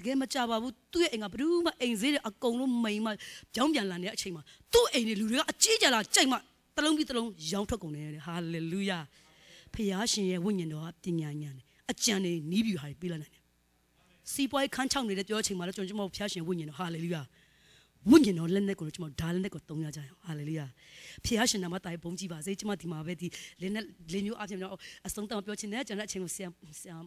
ကယ်မကြပါဘူးသူ့ရဲ့အိမ်ကဘယ်သူမှအိမ်ဈေးတွေအကုန်လုံးမိန်မှကြောင်းပြန်လာနေတဲ့အချိန်မှာသူ့အိမ်တွေလူတွေကအကြီးကြလာကြိုက်မှတလုံးပြီးတလုံးရောင်းထွက်ကုန်တယ်ဟာလေလုယာဖခင်ရှင်ရဲ့ဝိညာဉ်တော်ကပညာဉာဏ်အကြံတွေနီးပြူဟာပေးလိုက်နိုင်တယ်စီပွိုင်းခန်းချောင်းနေတဲ့ပြောချိန်မှာတော့ကျွန်တော်တို့ဖခင်ရှင်ဝိညာဉ်တော်ဟာလေလုယာဝိညာဉ်တော်လက်နဲ့ကိုကျွန်တော်ဒါလက်နဲ့ကိုတုံးရကြအောင်ဟာလေလုယာဖခင်ရှင်နာမတိုင်ဘုန်းကြီးပါစေကျွန်မဒီမှာပဲဒီလက်နဲ့လက်မျိုးအပြင်တော့အဆုံးတောင်ပြောချင်တယ်ကျွန်တော်အချိန်ကိုဆရာဆရာ